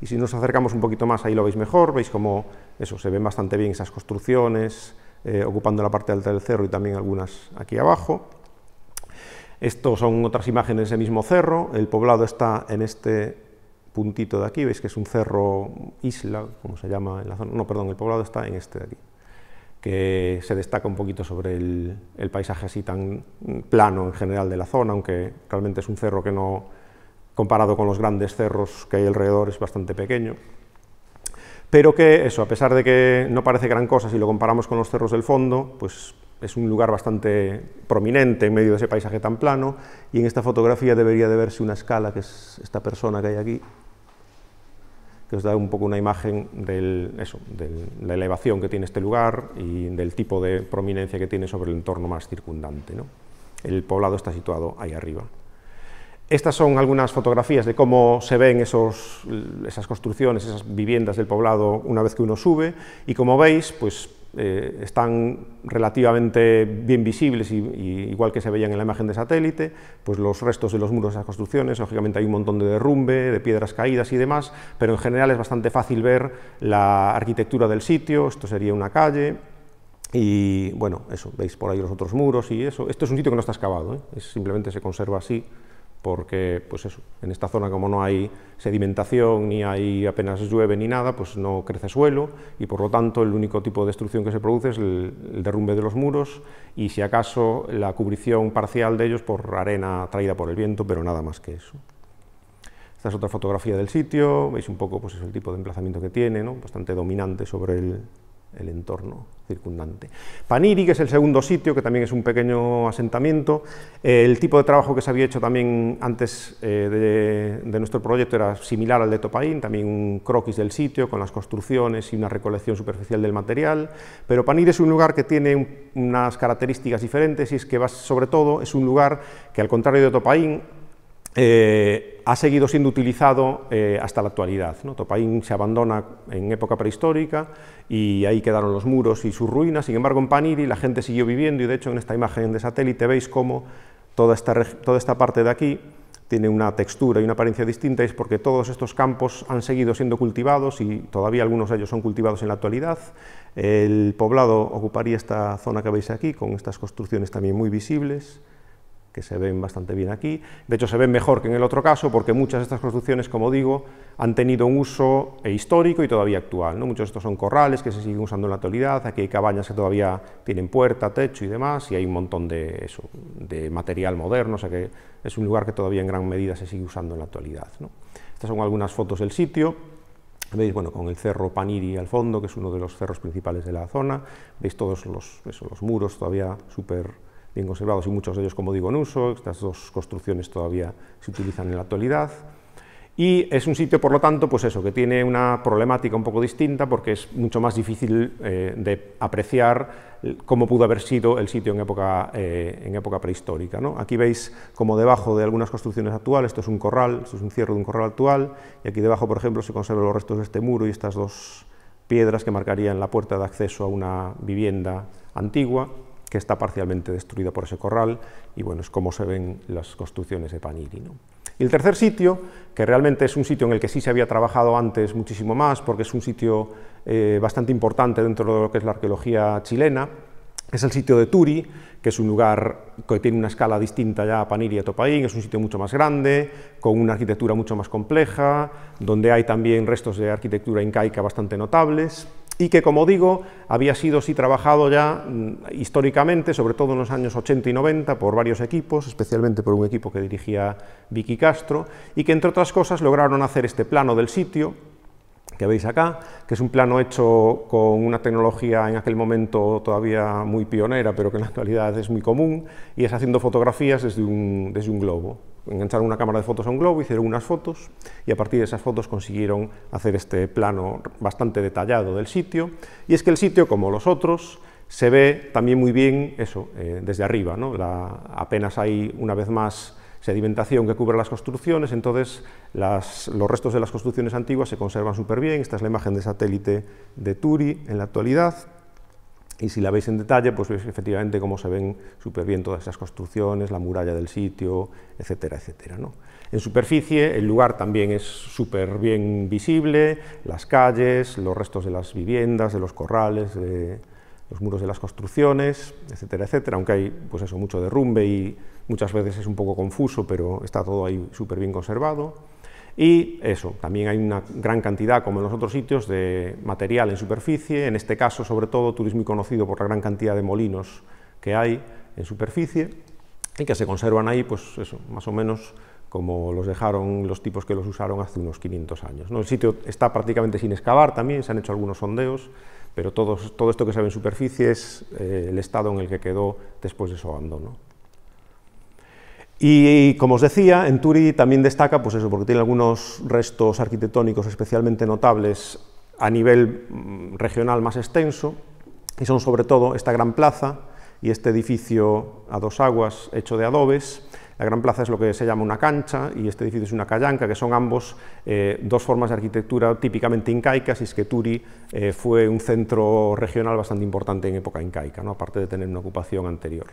A: Y si nos acercamos un poquito más, ahí lo veis mejor, veis cómo eso, se ven bastante bien esas construcciones, eh, ocupando la parte alta del cerro y también algunas aquí abajo. Estas son otras imágenes de ese mismo cerro, el poblado está en este puntito de aquí, veis que es un cerro isla, como se llama en la zona, no, perdón, el poblado está en este de aquí que se destaca un poquito sobre el, paisaje así tan plano en general de la zona, aunque realmente es un cerro que no, comparado con los grandes cerros que hay alrededor, es bastante pequeño. Pero que eso, a pesar de que no parece gran cosa si lo comparamos con los cerros del fondo, pues es un lugar bastante prominente en medio de ese paisaje tan plano y en esta fotografía debería de verse una escala, que es esta persona que hay aquí, que os da un poco una imagen de la elevación que tiene este lugar y del tipo de prominencia que tiene sobre el entorno más circundante. El poblado está situado ahí arriba. Estas son algunas fotografías de cómo se ven esas construcciones, esas viviendas del poblado una vez que uno sube, y como veis, pues eh, están relativamente bien visibles, igual que se veían en la imagen de satélite, pues los restos de los muros de las construcciones, lógicamente hay un montón de derrumbe, de piedras caídas y demás, pero en general es bastante fácil ver la arquitectura del sitio, esto sería una calle, y bueno, eso, veis por ahí los otros muros y eso. Esto es un sitio que no está excavado, ¿eh? simplemente se conserva así, porque pues en esta zona como no hay sedimentación, ni hay apenas llueve ni nada, pues no crece suelo y por lo tanto el único tipo de destrucción que se produce es el, derrumbe de los muros y si acaso la cubrición parcial de ellos por arena traída por el viento, pero nada más que eso. Esta es otra fotografía del sitio, veis un poco pues, el tipo de emplazamiento que tiene, bastante dominante sobre el, el entorno circundante. Paniri, que es el segundo sitio, que también es un pequeño asentamiento. Eh, el tipo de trabajo que se había hecho también antes eh, de, nuestro proyecto era similar al de Topaín, también un croquis del sitio con las construcciones y una recolección superficial del material. Pero Paniri es un lugar que tiene unas características diferentes y es que va, sobre todo es un lugar que al contrario de Topaín eh, ha seguido siendo utilizado eh, hasta la actualidad. ¿no? Topaín se abandona en época prehistórica y ahí quedaron los muros y sus ruinas, sin embargo en Paniri la gente siguió viviendo y de hecho en esta imagen de satélite veis cómo toda esta, toda esta parte de aquí tiene una textura y una apariencia distinta, es porque todos estos campos han seguido siendo cultivados y todavía algunos de ellos son cultivados en la actualidad. El poblado ocuparía esta zona que veis aquí, con estas construcciones también muy visibles que se ven bastante bien aquí. De hecho, se ven mejor que en el otro caso, porque muchas de estas construcciones, como digo, han tenido un uso eh, histórico y todavía actual. ¿no? Muchos de estos son corrales que se siguen usando en la actualidad, aquí hay cabañas que todavía tienen puerta, techo y demás, y hay un montón de, material moderno, o sea que es un lugar que todavía en gran medida se sigue usando en la actualidad. Estas son algunas fotos del sitio. Veis, bueno, con el cerro Paniri al fondo, que es uno de los cerros principales de la zona. Veis todos los, los muros todavía súper bien conservados y muchos de ellos, como digo, en uso. Estas dos construcciones todavía se utilizan en la actualidad. Y es un sitio, por lo tanto, pues eso, que tiene una problemática un poco distinta porque es mucho más difícil eh, de apreciar cómo pudo haber sido el sitio en época, eh, en época prehistórica. ¿no? Aquí veis como debajo de algunas construcciones actuales, esto es un corral, esto es un cierre de un corral actual, y aquí debajo, por ejemplo, se conservan los restos de este muro y estas dos piedras que marcarían la puerta de acceso a una vivienda antigua que está parcialmente destruida por ese corral, y bueno, es como se ven las construcciones de Paniri. Y el tercer sitio, que realmente es un sitio en el que sí se había trabajado antes muchísimo más, porque es un sitio eh, bastante importante dentro de lo que es la arqueología chilena, es el sitio de Turi, que es un lugar que tiene una escala distinta ya a Paniri y a Topaín, es un sitio mucho más grande, con una arquitectura mucho más compleja, donde hay también restos de arquitectura incaica bastante notables, y que, como digo, había sido sí trabajado ya mm, históricamente, sobre todo en los años 80 y 90, por varios equipos, especialmente por un equipo que dirigía Vicky Castro, y que, entre otras cosas, lograron hacer este plano del sitio, que veis acá, que es un plano hecho con una tecnología en aquel momento todavía muy pionera, pero que en la actualidad es muy común, y es haciendo fotografías desde un, desde un globo. Engancharon una cámara de fotos a un globo, hicieron unas fotos, y a partir de esas fotos consiguieron hacer este plano bastante detallado del sitio. Y es que el sitio, como los otros, se ve también muy bien eso, eh, desde arriba. ¿no? apenas hay, una vez más, sedimentación que cubre las construcciones, entonces los restos de las construcciones antiguas se conservan súper bien. Esta es la imagen de satélite de Turi en la actualidad. Y si la veis en detalle, pues veis efectivamente cómo se ven súper bien todas esas construcciones, la muralla del sitio, etcétera, etcétera. ¿no? En superficie, el lugar también es súper bien visible, las calles, los restos de las viviendas, de los corrales, los muros de las construcciones, etcétera, etcétera, aunque hay pues eso, mucho derrumbe y muchas veces es un poco confuso, pero está todo ahí súper bien conservado. Y eso, también hay una gran cantidad, como en los otros sitios, de material en superficie, en este caso sobre todo turismo conocido por la gran cantidad de molinos que hay en superficie y que se conservan ahí, pues eso, más o menos como los dejaron los tipos que los usaron hace unos 500 años. El sitio está prácticamente sin excavar también, se han hecho algunos sondeos, pero todo, esto que se ve en superficie es eh, el estado en el que quedó después de su abandono. Y como os decía, en Turi también destaca, pues eso, porque tiene algunos restos arquitectónicos especialmente notables a nivel mm, regional más extenso, y son sobre todo esta gran plaza y este edificio a dos aguas hecho de adobes. La gran plaza es lo que se llama una cancha y este edificio es una callanca, que son ambos eh, dos formas de arquitectura típicamente incaicas, y es que Turi eh, fue un centro regional bastante importante en época incaica, ¿no? aparte de tener una ocupación anterior.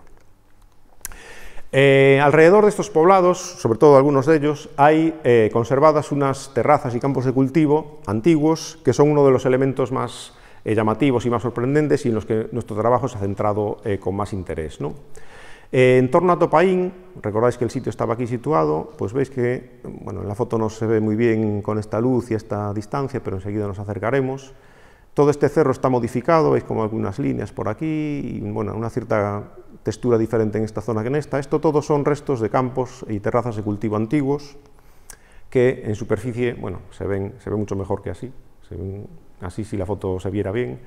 A: Eh, alrededor de estos poblados, sobre todo algunos de ellos, hay eh, conservadas unas terrazas y campos de cultivo antiguos, que son uno de los elementos más eh, llamativos y más sorprendentes y en los que nuestro trabajo se ha centrado con más interés. en torno a Topaín, recordáis que el sitio estaba aquí situado, pues veis que bueno, en la foto no se ve muy bien con esta luz y esta distancia, pero enseguida nos acercaremos. Todo este cerro está modificado, veis como algunas líneas por aquí, y, bueno, una cierta textura diferente en esta zona que en esta. Esto todo son restos de campos y terrazas de cultivo antiguos que en superficie, bueno, se ven, se mucho mejor que así. así si la foto se viera bien.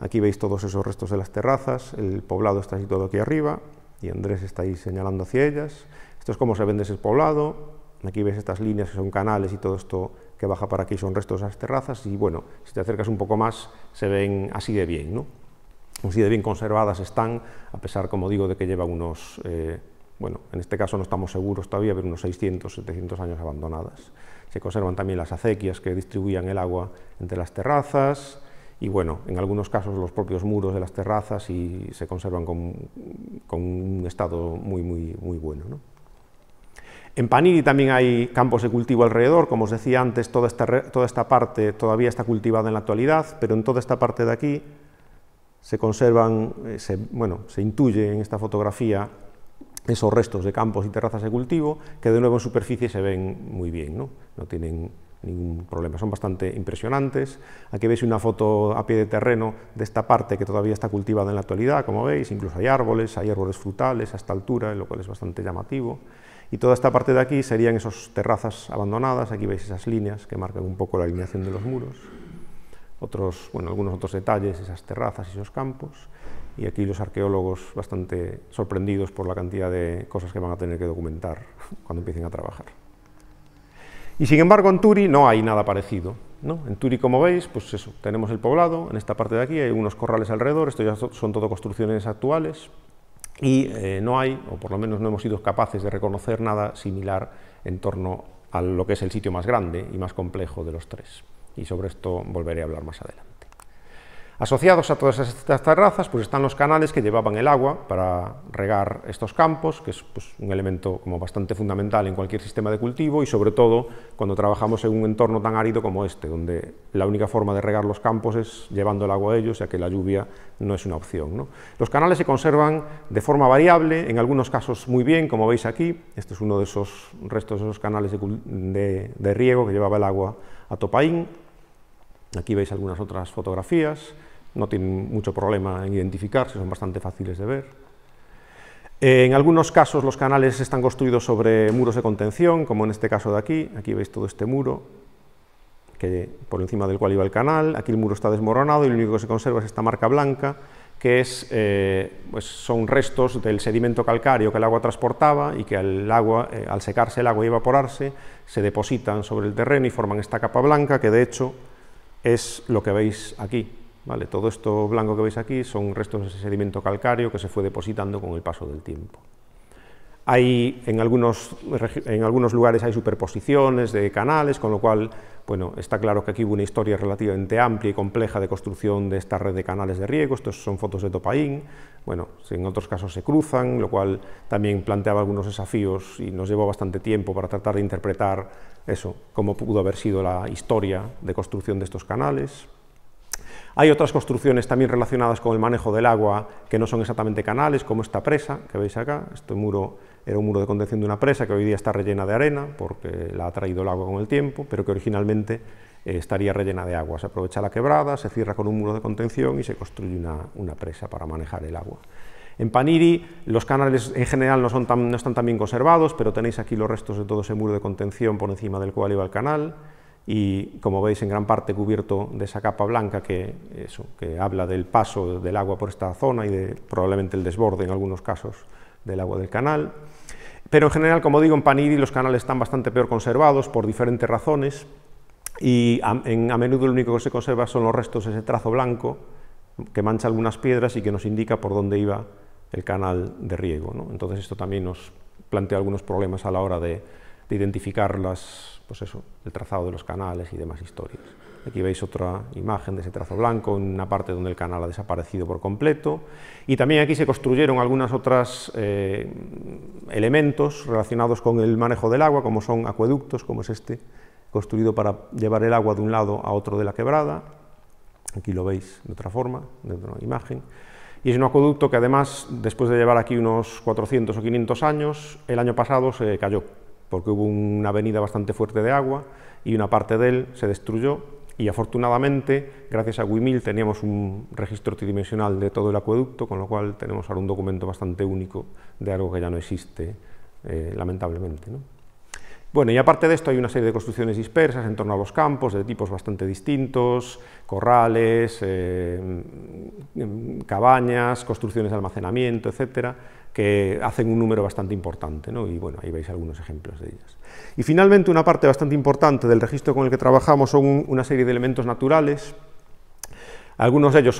A: Aquí veis todos esos restos de las terrazas, el poblado está todo aquí arriba y Andrés está ahí señalando hacia ellas. Esto es cómo se ven ese poblado. Aquí ves estas líneas que son canales y todo esto que baja para aquí son restos de las terrazas y bueno, si te acercas un poco más se ven así de bien, ¿no? así pues de bien conservadas están, a pesar, como digo, de que lleva unos, eh, bueno, en este caso no estamos seguros todavía, pero unos 600, 700 años abandonadas. Se conservan también las acequias que distribuían el agua entre las terrazas, y bueno, en algunos casos los propios muros de las terrazas y se conservan con, un estado muy, muy, muy bueno. En Panini también hay campos de cultivo alrededor, como os decía antes, toda esta parte todavía está cultivada en la actualidad, pero en toda esta parte de aquí se conservan, eh, se, bueno, se intuye en esta fotografía esos restos de campos y terrazas de cultivo que de nuevo en superficie se ven muy bien, no, no tienen ningún problema, son bastante impresionantes. Aquí veis una foto a pie de terreno de esta parte que todavía está cultivada en la actualidad, como veis, incluso hay árboles, hay árboles frutales a esta altura, lo cual es bastante llamativo. Y toda esta parte de aquí serían esas terrazas abandonadas, aquí veis esas líneas que marcan un poco la alineación de los muros bueno, algunos otros detalles, esas terrazas y esos campos, y aquí los arqueólogos bastante sorprendidos por la cantidad de cosas que van a tener que documentar cuando empiecen a trabajar. Y sin embargo en Turi no hay nada parecido. ¿no? En Turi, como veis, pues eso, tenemos el poblado, en esta parte de aquí hay unos corrales alrededor, esto ya son todo construcciones actuales, y eh, no hay, o por lo menos no hemos sido capaces de reconocer nada similar en torno a lo que es el sitio más grande y más complejo de los tres y sobre esto volveré a hablar más adelante. Asociados a todas estas terrazas pues están los canales que llevaban el agua para regar estos campos, que es pues, un elemento como bastante fundamental en cualquier sistema de cultivo y sobre todo cuando trabajamos en un entorno tan árido como este, donde la única forma de regar los campos es llevando el agua a ellos, ya que la lluvia no es una opción. Los canales se conservan de forma variable, en algunos casos muy bien, como veis aquí, este es uno de esos restos de esos canales de, de riego que llevaba el agua a Topaín, Aquí veis algunas otras fotografías, no tienen mucho problema en identificarse, son bastante fáciles de ver. En algunos casos los canales están construidos sobre muros de contención, como en este caso de aquí. Aquí veis todo este muro que, por encima del cual iba el canal. Aquí el muro está desmoronado y lo único que se conserva es esta marca blanca, que es, eh, pues son restos del sedimento calcáreo que el agua transportaba y que eh, al secarse el agua y evaporarse se depositan sobre el terreno y forman esta capa blanca que de hecho es lo que veis aquí. ¿vale? Todo esto blanco que veis aquí son restos de ese sedimento calcáreo que se fue depositando con el paso del tiempo en, algunos, en algunos lugares hay superposiciones de canales, con lo cual bueno, está claro que aquí hubo una historia relativamente amplia y compleja de construcción de esta red de canales de riego. Estos son fotos de Topaín. Bueno, en otros casos se cruzan, lo cual también planteaba algunos desafíos y nos llevó bastante tiempo para tratar de interpretar eso, cómo pudo haber sido la historia de construcción de estos canales. Hay otras construcciones también relacionadas con el manejo del agua que no son exactamente canales, como esta presa que veis acá, este muro era un muro de contención de una presa que hoy día está rellena de arena porque la ha traído el agua con el tiempo, pero que originalmente eh, estaría rellena de agua. Se aprovecha la quebrada, se cierra con un muro de contención y se construye una, una presa para manejar el agua. En Paniri los canales en general no, son tan, no están tan bien conservados, pero tenéis aquí los restos de todo ese muro de contención por encima del cual iba el canal y como veis en gran parte cubierto de esa capa blanca que, eso, que habla del paso del agua por esta zona y de probablemente el desborde en algunos casos del agua del canal. Pero en general, como digo, en Paniri, los canales están bastante peor conservados por diferentes razones y a, menudo lo único que se conserva son los restos de ese trazo blanco que mancha algunas piedras y que nos indica por dónde iba el canal de riego. Entonces esto también nos plantea algunos problemas a la hora de, identificar pues el trazado de los canales y demás historias. Aquí veis otra imagen de ese trazo blanco en una parte donde el canal ha desaparecido por completo. Y también aquí se construyeron algunos otros eh, elementos relacionados con el manejo del agua, como son acueductos, como es este, construido para llevar el agua de un lado a otro de la quebrada. Aquí lo veis de otra forma, de otra imagen. Y es un acueducto que además, después de llevar aquí unos 400 o 500 años, el año pasado se cayó, porque hubo una avenida bastante fuerte de agua y una parte de él se destruyó y afortunadamente, gracias a Wimil, teníamos un registro tridimensional de todo el acueducto, con lo cual tenemos ahora un documento bastante único de algo que ya no existe, eh, lamentablemente. Bueno, y aparte de esto hay una serie de construcciones dispersas en torno a los campos, de tipos bastante distintos, corrales, eh, mm, mm, cabañas, construcciones de almacenamiento, etcétera, que hacen un número bastante importante, ¿no? y bueno, ahí veis algunos ejemplos de ellas. Y finalmente, una parte bastante importante del registro con el que trabajamos son una serie de elementos naturales, algunos de ellos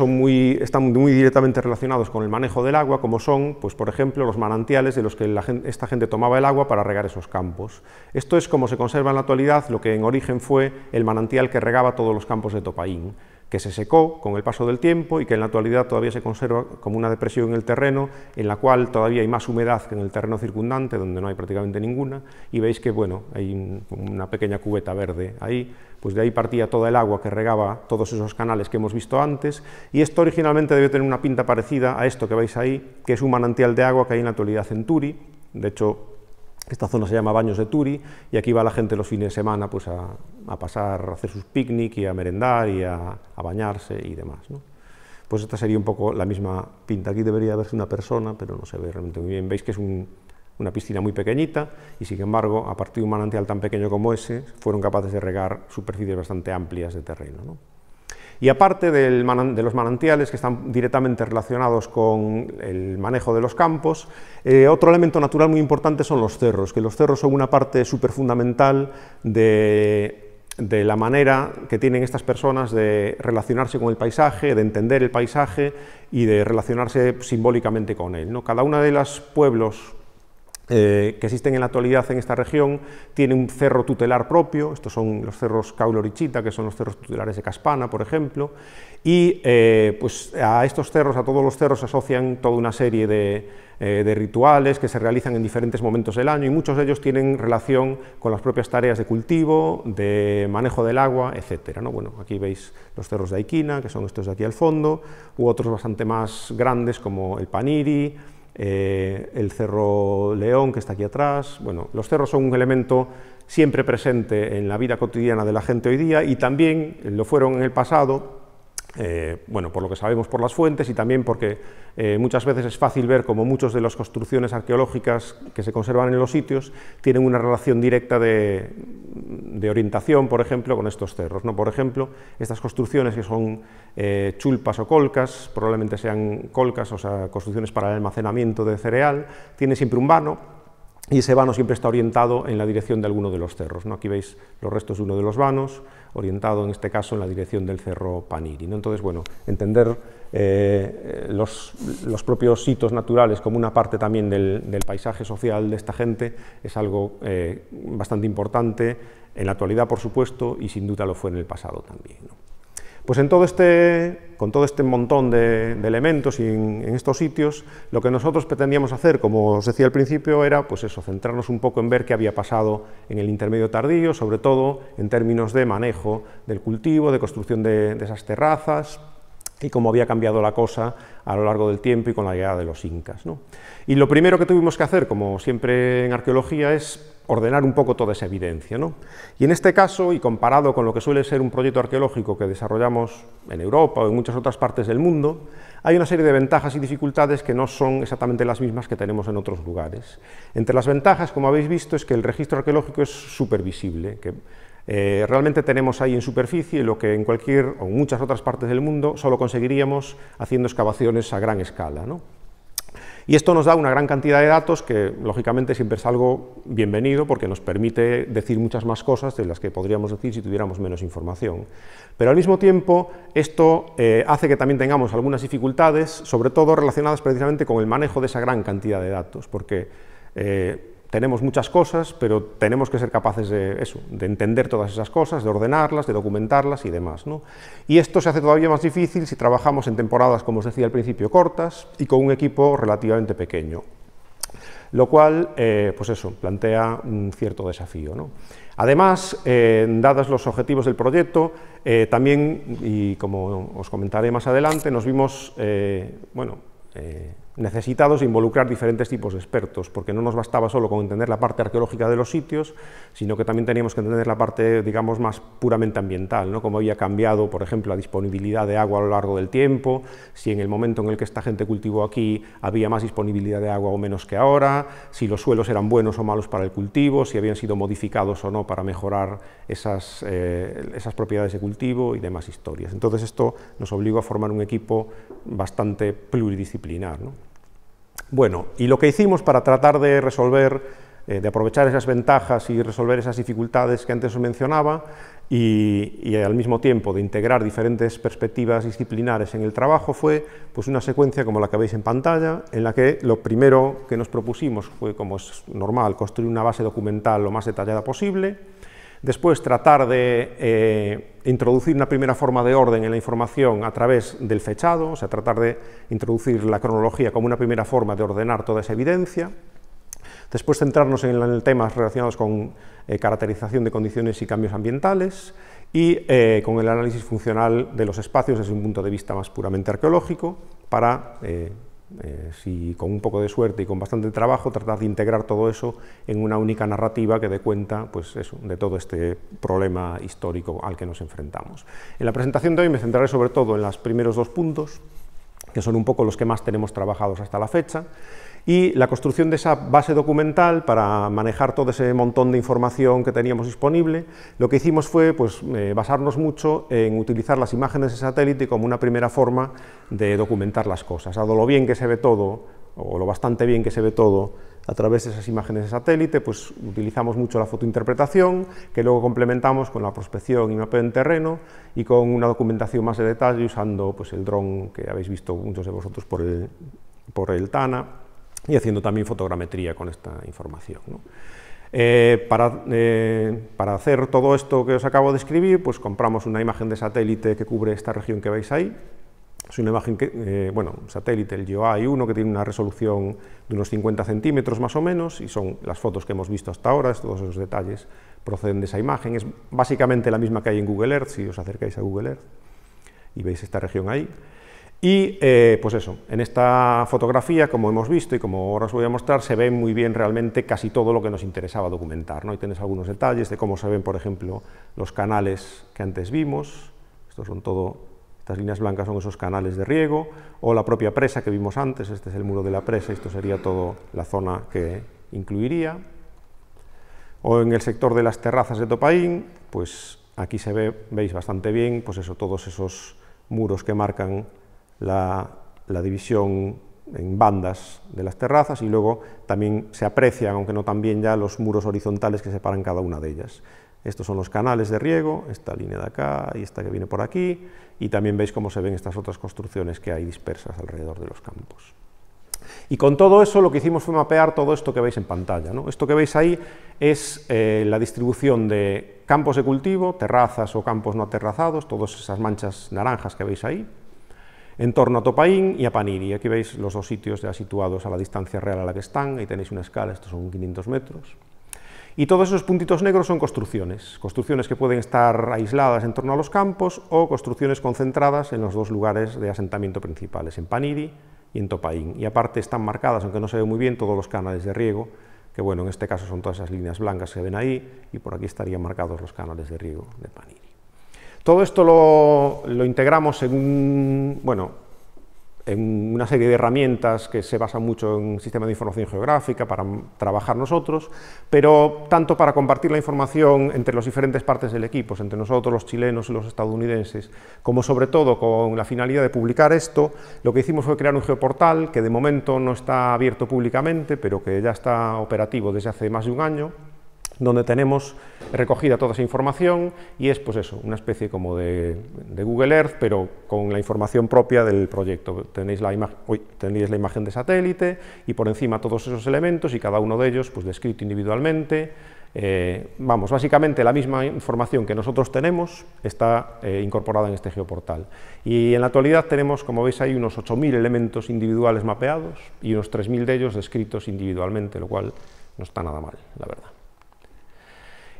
A: están muy directamente relacionados con el manejo del agua, como son, pues, por ejemplo, los manantiales de los que esta gente tomaba el agua para regar esos campos. Esto es como se conserva en la actualidad lo que en origen fue el manantial que regaba todos los campos de Topaín que se secó con el paso del tiempo y que en la actualidad todavía se conserva como una depresión en el terreno, en la cual todavía hay más humedad que en el terreno circundante, donde no hay prácticamente ninguna, y veis que bueno, hay una pequeña cubeta verde ahí, pues de ahí partía toda el agua que regaba todos esos canales que hemos visto antes, y esto originalmente debió tener una pinta parecida a esto que veis ahí, que es un manantial de agua que hay en la actualidad en Turi, de hecho esta zona se llama Baños de Turi y aquí va la gente los fines de semana pues, a, pasar, a hacer sus picnic y a merendar y a, bañarse y demás. Pues esta sería un poco la misma pinta. Aquí debería haberse una persona, pero no se ve realmente muy bien. Veis que es una piscina muy pequeñita y sin embargo, a partir de un manantial tan pequeño como ese, fueron capaces de regar superficies bastante amplias de terreno. Y aparte de los manantiales que están directamente relacionados con el manejo de los campos, eh, otro elemento natural muy importante son los cerros, que los cerros son una parte súper fundamental de la manera que tienen estas personas de relacionarse con el paisaje, de entender el paisaje y de relacionarse simbólicamente con él. ¿no? Cada uno de los pueblos eh, que existen en la actualidad en esta región, tienen un cerro tutelar propio, estos son los cerros Caulorichita, que son los cerros tutelares de Caspana, por ejemplo, y eh, pues, a estos cerros, a todos los cerros, se asocian toda una serie eh, de, rituales que se realizan en diferentes momentos del año, y muchos de ellos tienen relación con las propias tareas de cultivo, de manejo del agua, etc. ¿no? Bueno, aquí veis los cerros de Aikina, que son estos de aquí al fondo, u otros bastante más grandes, como el Paniri, eh, el Cerro León que está aquí atrás. Bueno, los cerros son un elemento siempre presente en la vida cotidiana de la gente hoy día y también lo fueron en el pasado eh, bueno, por lo que sabemos por las fuentes y también porque eh, muchas veces es fácil ver como muchas de las construcciones arqueológicas que se conservan en los sitios tienen una relación directa de, orientación, por ejemplo, con estos cerros. ¿no? Por ejemplo, estas construcciones que son eh, chulpas o colcas, probablemente sean colcas, o sea, construcciones para el almacenamiento de cereal, tienen siempre un vano y ese vano siempre está orientado en la dirección de alguno de los cerros. Aquí veis los restos de uno de los vanos, orientado en este caso en la dirección del cerro Paniri. Entonces, bueno, entender eh, los, propios hitos naturales como una parte también del, paisaje social de esta gente es algo eh, bastante importante en la actualidad, por supuesto, y sin duda lo fue en el pasado también. Pues este, con todo este montón de, elementos y en, estos sitios, lo que nosotros pretendíamos hacer, como os decía al principio, era pues eso, centrarnos un poco en ver qué había pasado en el intermedio tardío, sobre todo en términos de manejo del cultivo, de construcción de, esas terrazas, y cómo había cambiado la cosa a lo largo del tiempo y con la llegada de los incas. Y lo primero que tuvimos que hacer, como siempre en arqueología, es ordenar un poco toda esa evidencia. Y en este caso, y comparado con lo que suele ser un proyecto arqueológico que desarrollamos en Europa o en muchas otras partes del mundo, hay una serie de ventajas y dificultades que no son exactamente las mismas que tenemos en otros lugares. Entre las ventajas, como habéis visto, es que el registro arqueológico es supervisible, que eh, realmente tenemos ahí en superficie lo que en cualquier o en muchas otras partes del mundo solo conseguiríamos haciendo excavaciones a gran escala. ¿no? Y esto nos da una gran cantidad de datos que, lógicamente, siempre es algo bienvenido porque nos permite decir muchas más cosas de las que podríamos decir si tuviéramos menos información. Pero al mismo tiempo, esto eh, hace que también tengamos algunas dificultades, sobre todo relacionadas precisamente con el manejo de esa gran cantidad de datos, porque eh, tenemos muchas cosas, pero tenemos que ser capaces de eso, de entender todas esas cosas, de ordenarlas, de documentarlas y demás. Y esto se hace todavía más difícil si trabajamos en temporadas, como os decía al principio, cortas y con un equipo relativamente pequeño. Lo cual, eh, pues eso, plantea un cierto desafío. Además, eh, dados los objetivos del proyecto, eh, también, y como os comentaré más adelante, nos vimos, eh, bueno, necesitados involucrar diferentes tipos de expertos, porque no nos bastaba solo con entender la parte arqueológica de los sitios, sino que también teníamos que entender la parte, digamos, más puramente ambiental, ¿no? cómo había cambiado, por ejemplo, la disponibilidad de agua a lo largo del tiempo, si en el momento en el que esta gente cultivó aquí había más disponibilidad de agua o menos que ahora, si los suelos eran buenos o malos para el cultivo, si habían sido modificados o no para mejorar esas, eh, esas propiedades de cultivo y demás historias. Entonces esto nos obligó a formar un equipo bastante pluridisciplinar. ¿no? Bueno, y lo que hicimos para tratar de resolver eh, de aprovechar esas ventajas y resolver esas dificultades que antes os mencionaba y, al mismo tiempo de integrar diferentes perspectivas disciplinares en el trabajo fue pues una secuencia como la que veis en pantalla, en la que lo primero que nos propusimos fue, como es normal, construir una base documental lo más detallada posible, Después, tratar de eh, introducir una primera forma de orden en la información a través del fechado, o sea, tratar de introducir la cronología como una primera forma de ordenar toda esa evidencia. Después, centrarnos en, temas relacionados con eh, caracterización de condiciones y cambios ambientales y eh, con el análisis funcional de los espacios desde un punto de vista más puramente arqueológico para eh, si con un poco de suerte y con bastante trabajo tratar de integrar todo eso en una única narrativa que dé cuenta pues de todo este problema histórico al que nos enfrentamos. En la presentación de hoy me centraré sobre todo en los primeros dos puntos, que son un poco los que más tenemos trabajados hasta la fecha, y la construcción de esa base documental para manejar todo ese montón de información que teníamos disponible, lo que hicimos fue pues, eh, basarnos mucho en utilizar las imágenes de satélite como una primera forma de documentar las cosas, Dado lo bien que se ve todo, o lo bastante bien que se ve todo a través de esas imágenes de satélite, pues utilizamos mucho la fotointerpretación, que luego complementamos con la prospección y mapeo en terreno y con una documentación más de detalle usando pues, el dron que habéis visto muchos de vosotros por por el TANA y haciendo también fotogrametría con esta información. Eh, eh, para, hacer todo esto que os acabo de escribir, pues compramos una imagen de satélite que cubre esta región que veis ahí. Es una imagen eh, bueno, un satélite, el GeoEye 1, que tiene una resolución de unos 50 centímetros más o menos, y son las fotos que hemos visto hasta ahora, todos esos detalles proceden de esa imagen. Es básicamente la misma que hay en Google Earth, si os acercáis a Google Earth y veis esta región ahí. Y eh, pues eso, en esta fotografía, como hemos visto y como ahora os voy a mostrar, se ve muy bien realmente casi todo lo que nos interesaba documentar. ¿no? Y tenéis algunos detalles de cómo se ven, por ejemplo, los canales que antes vimos. Estos son todo, estas líneas blancas son esos canales de riego, o la propia presa que vimos antes, este es el muro de la presa, esto sería toda la zona que incluiría. O en el sector de las terrazas de Topaín, pues aquí se ve, veis bastante bien, pues eso, todos esos muros que marcan la, división en bandas de las terrazas y luego también se aprecian, aunque no tan bien ya, los muros horizontales que separan cada una de ellas. Estos son los canales de riego, esta línea de acá y esta que viene por aquí, y también veis cómo se ven estas otras construcciones que hay dispersas alrededor de los campos. Y con todo eso lo que hicimos fue mapear todo esto que veis en pantalla. ¿no? Esto que veis ahí es eh, la distribución de campos de cultivo, terrazas o campos no aterrazados, todas esas manchas naranjas que veis ahí, en torno a Topaín y a Paniri. Aquí veis los dos sitios ya situados a la distancia real a la que están, ahí tenéis una escala, estos son 500 metros. Y todos esos puntitos negros son construcciones, construcciones que pueden estar aisladas en torno a los campos o construcciones concentradas en los dos lugares de asentamiento principales, en Paniri y en Topaín. Y aparte están marcadas, aunque no se ve muy bien, todos los canales de riego, que bueno, en este caso son todas esas líneas blancas que ven ahí, y por aquí estarían marcados los canales de riego de Paniri. Todo esto lo, integramos en, en una serie de herramientas que se basan mucho en sistemas de información geográfica para trabajar nosotros, pero tanto para compartir la información entre las diferentes partes del equipo, entre nosotros, los chilenos y los estadounidenses, como sobre todo con la finalidad de publicar esto, lo que hicimos fue crear un geoportal que de momento no está abierto públicamente, pero que ya está operativo desde hace más de un año, donde tenemos recogida toda esa información y es pues eso, una especie como de, Google Earth, pero con la información propia del proyecto. Tenéis la, tenéis la imagen de satélite y por encima todos esos elementos y cada uno de ellos pues descrito individualmente. Eh, vamos, básicamente la misma información que nosotros tenemos está eh, incorporada en este geoportal. Y en la actualidad tenemos, como veis, ahí, unos 8.000 elementos individuales mapeados y unos 3.000 de ellos descritos individualmente, lo cual no está nada mal, la verdad.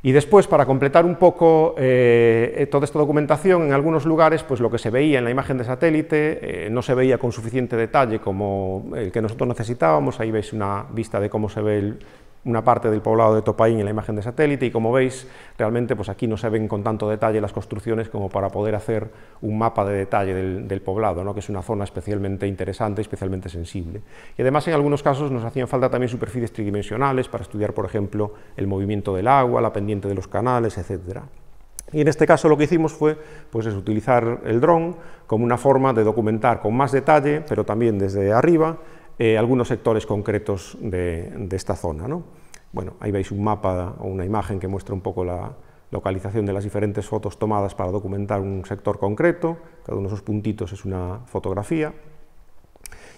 A: Y después, para completar un poco eh, eh, toda esta documentación, en algunos lugares pues lo que se veía en la imagen de satélite eh, no se veía con suficiente detalle como el que nosotros necesitábamos. Ahí veis una vista de cómo se ve el, una parte del poblado de Topaín en la imagen de satélite y como veis realmente pues aquí no se ven con tanto detalle las construcciones como para poder hacer un mapa de detalle del, poblado, que es una zona especialmente interesante y especialmente sensible. Y además en algunos casos nos hacían falta también superficies tridimensionales para estudiar por ejemplo el movimiento del agua, la pendiente de los canales, etcétera. Y en este caso lo que hicimos fue pues, utilizar el dron como una forma de documentar con más detalle, pero también desde arriba, eh, algunos sectores concretos de, esta zona. Bueno, ahí veis un mapa o una imagen que muestra un poco la localización de las diferentes fotos tomadas para documentar un sector concreto, cada uno de esos puntitos es una fotografía,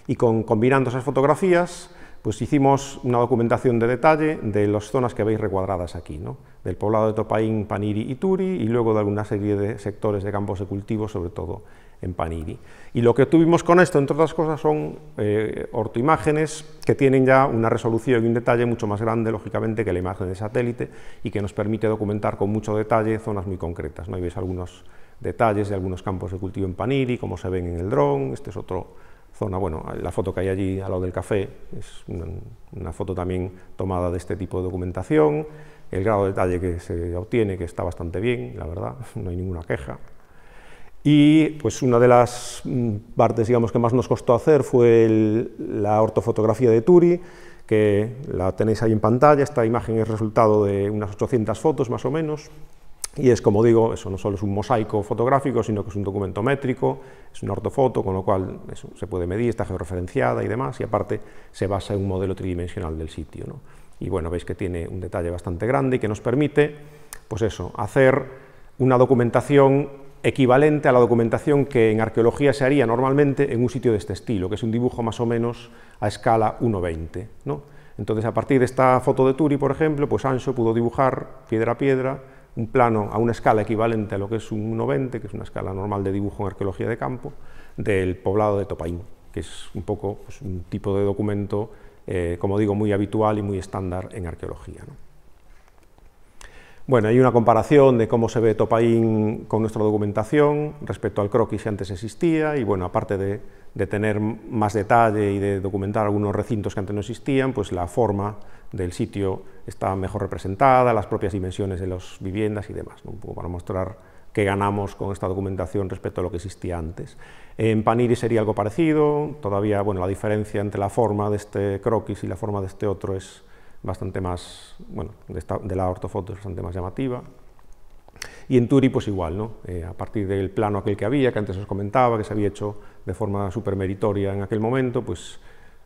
A: y con, combinando esas fotografías, pues hicimos una documentación de detalle de las zonas que veis recuadradas aquí, del poblado de Topaín, Paniri y Turi, y luego de alguna serie de sectores de campos de cultivo, sobre todo en Paniri. Y lo que obtuvimos con esto, entre otras cosas, son eh, ortoimágenes que tienen ya una resolución y un detalle mucho más grande, lógicamente, que la imagen de satélite y que nos permite documentar con mucho detalle zonas muy concretas. ¿no? Ahí veis algunos detalles de algunos campos de cultivo en Paniri, como se ven en el dron, este es otro zona, bueno, la foto que hay allí al lado del café, es una, una foto también tomada de este tipo de documentación, el grado de detalle que se obtiene, que está bastante bien, la verdad, no hay ninguna queja, y pues una de las mm, partes digamos, que más nos costó hacer fue la ortofotografía de Turi, que la tenéis ahí en pantalla, esta imagen es resultado de unas 800 fotos más o menos, y es como digo, eso no solo es un mosaico fotográfico, sino que es un documento métrico, es una ortofoto, con lo cual se puede medir, está georreferenciada y demás, y aparte se basa en un modelo tridimensional del sitio. Y bueno, veis que tiene un detalle bastante grande y que nos permite, pues eso, hacer una documentación equivalente a la documentación que en arqueología se haría normalmente en un sitio de este estilo, que es un dibujo más o menos a escala 1.20. ¿no? Entonces, a partir de esta foto de Turi, por ejemplo, pues Ancho pudo dibujar piedra a piedra un plano a una escala equivalente a lo que es un 1.20, que es una escala normal de dibujo en arqueología de campo, del poblado de Topaín, que es un poco pues, un tipo de documento, eh, como digo, muy habitual y muy estándar en arqueología. Bueno, hay una comparación de cómo se ve Topaín con nuestra documentación respecto al croquis que antes existía y bueno, aparte de, tener más detalle y de documentar algunos recintos que antes no existían, pues la forma del sitio está mejor representada, las propias dimensiones de las viviendas y demás, un poco para mostrar qué ganamos con esta documentación respecto a lo que existía antes. En Paniri sería algo parecido, todavía bueno, la diferencia entre la forma de este croquis y la forma de este otro es bastante más, bueno, de, la ortofoto es bastante más llamativa. Y en Turi, pues igual, ¿no? Eh, a partir del plano aquel que había, que antes os comentaba, que se había hecho de forma supermeritoria en aquel momento, pues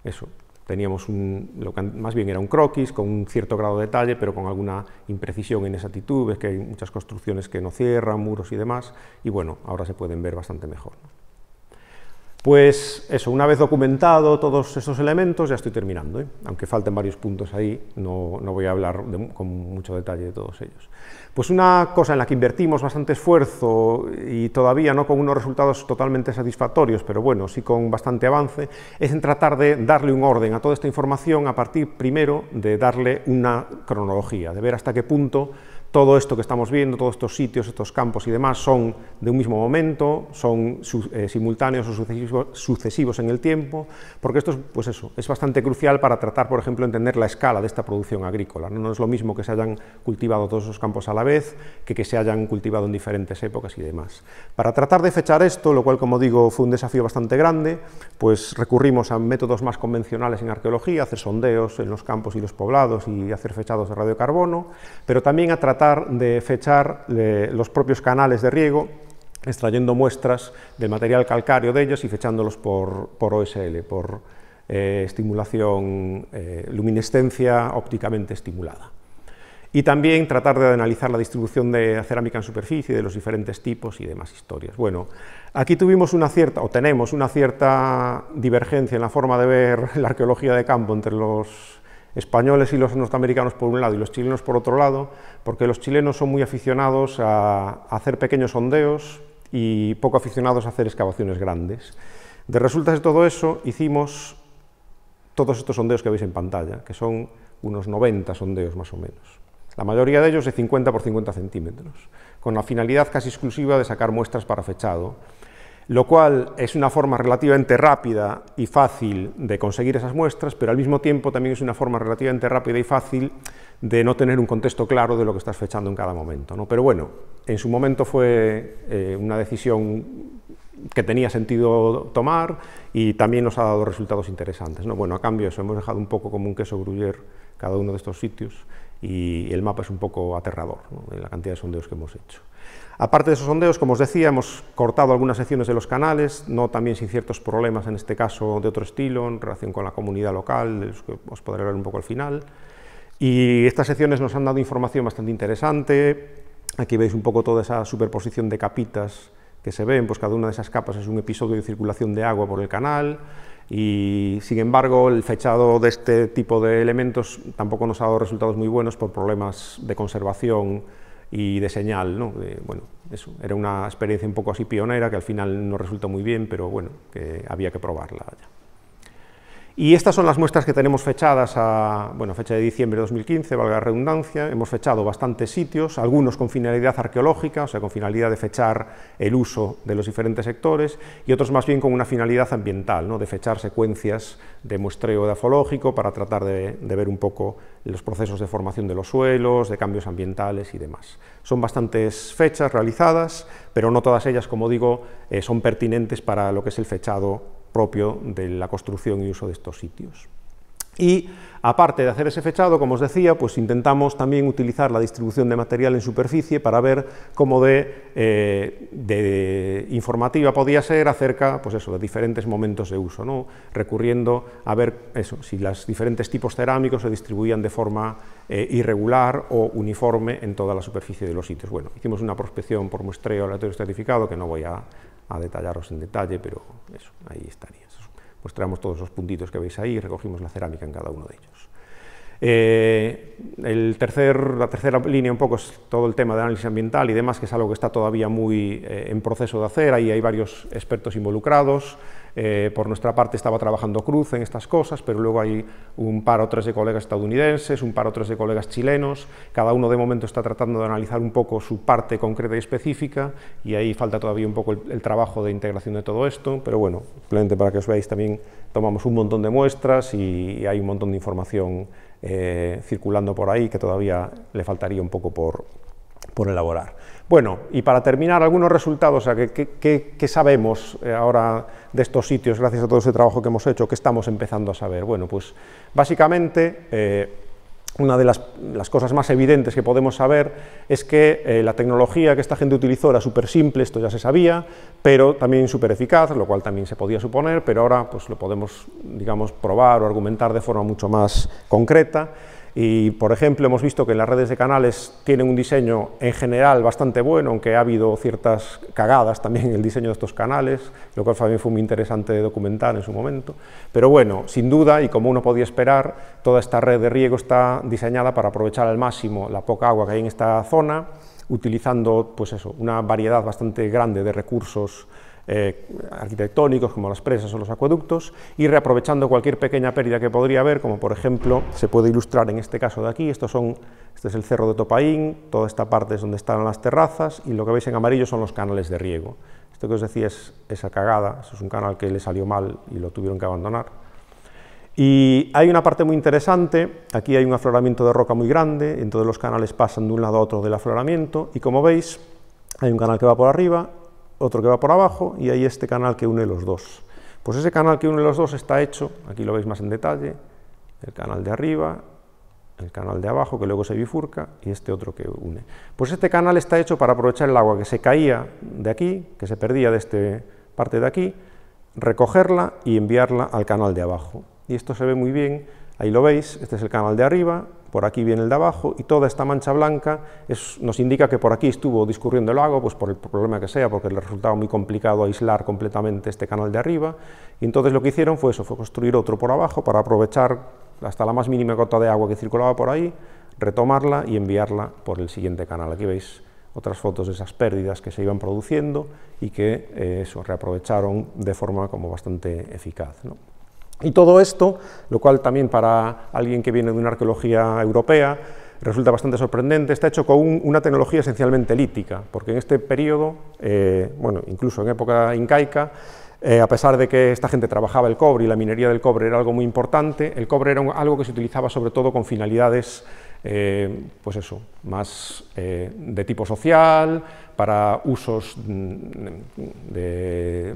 A: eso, teníamos un, lo que más bien era un croquis con un cierto grado de detalle, pero con alguna imprecisión en esa actitud, es que hay muchas construcciones que no cierran, muros y demás, y bueno, ahora se pueden ver bastante mejor. Pues eso, una vez documentado todos esos elementos, ya estoy terminando, ¿eh? aunque falten varios puntos ahí, no, voy a hablar con mucho detalle de todos ellos. Pues una cosa en la que invertimos bastante esfuerzo y todavía no con unos resultados totalmente satisfactorios, pero bueno, sí con bastante avance, es en tratar de darle un orden a toda esta información a partir primero de darle una cronología, de ver hasta qué punto todo esto que estamos viendo, todos estos sitios, estos campos y demás, son de un mismo momento, son eh, simultáneos o sucesivos, en el tiempo, porque esto es, pues eso, es bastante crucial para tratar, por ejemplo, entender la escala de esta producción agrícola. ¿no? es lo mismo que se hayan cultivado todos esos campos a la vez que que se hayan cultivado en diferentes épocas y demás. Para tratar de fechar esto, lo cual, como digo, fue un desafío bastante grande, pues recurrimos a métodos más convencionales en arqueología, hacer sondeos en los campos y los poblados y hacer fechados de radiocarbono, pero también a tratar de fechar eh, los propios canales de riego, extrayendo muestras del material calcáreo de ellos y fechándolos por, por OSL, por eh, estimulación, eh, luminescencia ópticamente estimulada. Y también tratar de analizar la distribución de cerámica en superficie, de los diferentes tipos y demás historias. Bueno, aquí tuvimos una cierta, o tenemos una cierta divergencia en la forma de ver la arqueología de campo entre los españoles y los norteamericanos por un lado y los chilenos por otro lado, porque los chilenos son muy aficionados a, hacer pequeños sondeos y poco aficionados a hacer excavaciones grandes. De resultas de todo eso, hicimos todos estos sondeos que veis en pantalla, que son unos 90 sondeos más o menos. La mayoría de ellos de 50 por 50 centímetros, con la finalidad casi exclusiva de sacar muestras para fechado, lo cual es una forma relativamente rápida y fácil de conseguir esas muestras, pero al mismo tiempo también es una forma relativamente rápida y fácil de no tener un contexto claro de lo que estás fechando en cada momento. Pero bueno, en su momento fue eh, una decisión que tenía sentido tomar y también nos ha dado resultados interesantes. Bueno, a cambio eso, hemos dejado un poco como un queso gruyer cada uno de estos sitios y el mapa es un poco aterrador, en la cantidad de sondeos que hemos hecho. Aparte de esos sondeos, como os decía, hemos cortado algunas secciones de los canales, no también sin ciertos problemas, en este caso de otro estilo, en relación con la comunidad local, que os podré ver un poco al final. Y estas secciones nos han dado información bastante interesante. Aquí veis un poco toda esa superposición de capitas que se ven, pues cada una de esas capas es un episodio de circulación de agua por el canal y sin embargo el fechado de este tipo de elementos tampoco nos ha dado resultados muy buenos por problemas de conservación y de señal, ¿no? bueno, eso, era una experiencia un poco así pionera que al final no resultó muy bien, pero bueno, que había que probarla. Ya. Y estas son las muestras que tenemos fechadas a bueno, fecha de diciembre de 2015, valga la redundancia. Hemos fechado bastantes sitios, algunos con finalidad arqueológica, o sea, con finalidad de fechar el uso de los diferentes sectores, y otros más bien con una finalidad ambiental, ¿no? de fechar secuencias de muestreo edafológico para tratar de, ver un poco los procesos de formación de los suelos, de cambios ambientales y demás. Son bastantes fechas realizadas, pero no todas ellas, como digo, eh, son pertinentes para lo que es el fechado propio de la construcción y uso de estos sitios. Y aparte de hacer ese fechado, como os decía, pues intentamos también utilizar la distribución de material en superficie para ver cómo de, eh, informativa podía ser acerca pues eso, de diferentes momentos de uso, recurriendo a ver eso, si los diferentes tipos cerámicos se distribuían de forma eh, irregular o uniforme en toda la superficie de los sitios. Bueno, hicimos una prospección por muestreo aleatorio estratificado que no voy a a detallaros en detalle, pero eso, ahí estaría. Mostramos todos los puntitos que veis ahí y recogimos la cerámica en cada uno de ellos. Eh, el tercer, la tercera línea un poco es todo el tema de análisis ambiental y demás, que es algo que está todavía muy eh, en proceso de hacer, ahí hay varios expertos involucrados, eh, por nuestra parte estaba trabajando Cruz en estas cosas, pero luego hay un par o tres de colegas estadounidenses, un par o tres de colegas chilenos, cada uno de momento está tratando de analizar un poco su parte concreta y específica, y ahí falta todavía un poco el, trabajo de integración de todo esto, pero bueno, simplemente para que os veáis también tomamos un montón de muestras y, hay un montón de información eh, circulando por ahí que todavía le faltaría un poco por elaborar. Bueno, y para terminar, algunos resultados, ¿qué, sabemos eh, ahora de estos sitios gracias a todo ese trabajo que hemos hecho? ¿Qué estamos empezando a saber? Bueno, pues básicamente... Eh, una de las, cosas más evidentes que podemos saber es que eh, la tecnología que esta gente utilizó era súper simple, esto ya se sabía, pero también súper eficaz, lo cual también se podía suponer, pero ahora pues, lo podemos digamos, probar o argumentar de forma mucho más concreta. Y, por ejemplo, hemos visto que las redes de canales tienen un diseño en general bastante bueno, aunque ha habido ciertas cagadas también en el diseño de estos canales, lo cual también fue muy interesante de documentar en su momento. Pero bueno, sin duda, y como uno podía esperar, toda esta red de riego está diseñada para aprovechar al máximo la poca agua que hay en esta zona, utilizando pues eso, una variedad bastante grande de recursos eh, arquitectónicos como las presas o los acueductos y reaprovechando cualquier pequeña pérdida que podría haber, como por ejemplo se puede ilustrar en este caso de aquí, esto son, este es el cerro de Topaín, toda esta parte es donde están las terrazas y lo que veis en amarillo son los canales de riego. Esto que os decía es esa cagada, es un canal que le salió mal y lo tuvieron que abandonar. Y hay una parte muy interesante, aquí hay un afloramiento de roca muy grande, entonces los canales pasan de un lado a otro del afloramiento y como veis hay un canal que va por arriba otro que va por abajo y hay este canal que une los dos. Pues ese canal que une los dos está hecho, aquí lo veis más en detalle, el canal de arriba, el canal de abajo que luego se bifurca y este otro que une. Pues este canal está hecho para aprovechar el agua que se caía de aquí, que se perdía de esta parte de aquí, recogerla y enviarla al canal de abajo. Y esto se ve muy bien, ahí lo veis, este es el canal de arriba, por aquí viene el de abajo, y toda esta mancha blanca nos indica que por aquí estuvo discurriendo el agua, pues por el problema que sea, porque le resultaba muy complicado aislar completamente este canal de arriba, y entonces lo que hicieron fue eso, fue construir otro por abajo para aprovechar hasta la más mínima gota de agua que circulaba por ahí, retomarla y enviarla por el siguiente canal. Aquí veis otras fotos de esas pérdidas que se iban produciendo y que eh, eso reaprovecharon de forma como bastante eficaz. Y todo esto, lo cual también para alguien que viene de una arqueología europea, resulta bastante sorprendente, está hecho con una tecnología esencialmente lítica, porque en este periodo, eh, bueno, incluso en época incaica, eh, a pesar de que esta gente trabajaba el cobre y la minería del cobre era algo muy importante, el cobre era algo que se utilizaba sobre todo con finalidades, eh, pues eso, más de tipo social, para usos mm,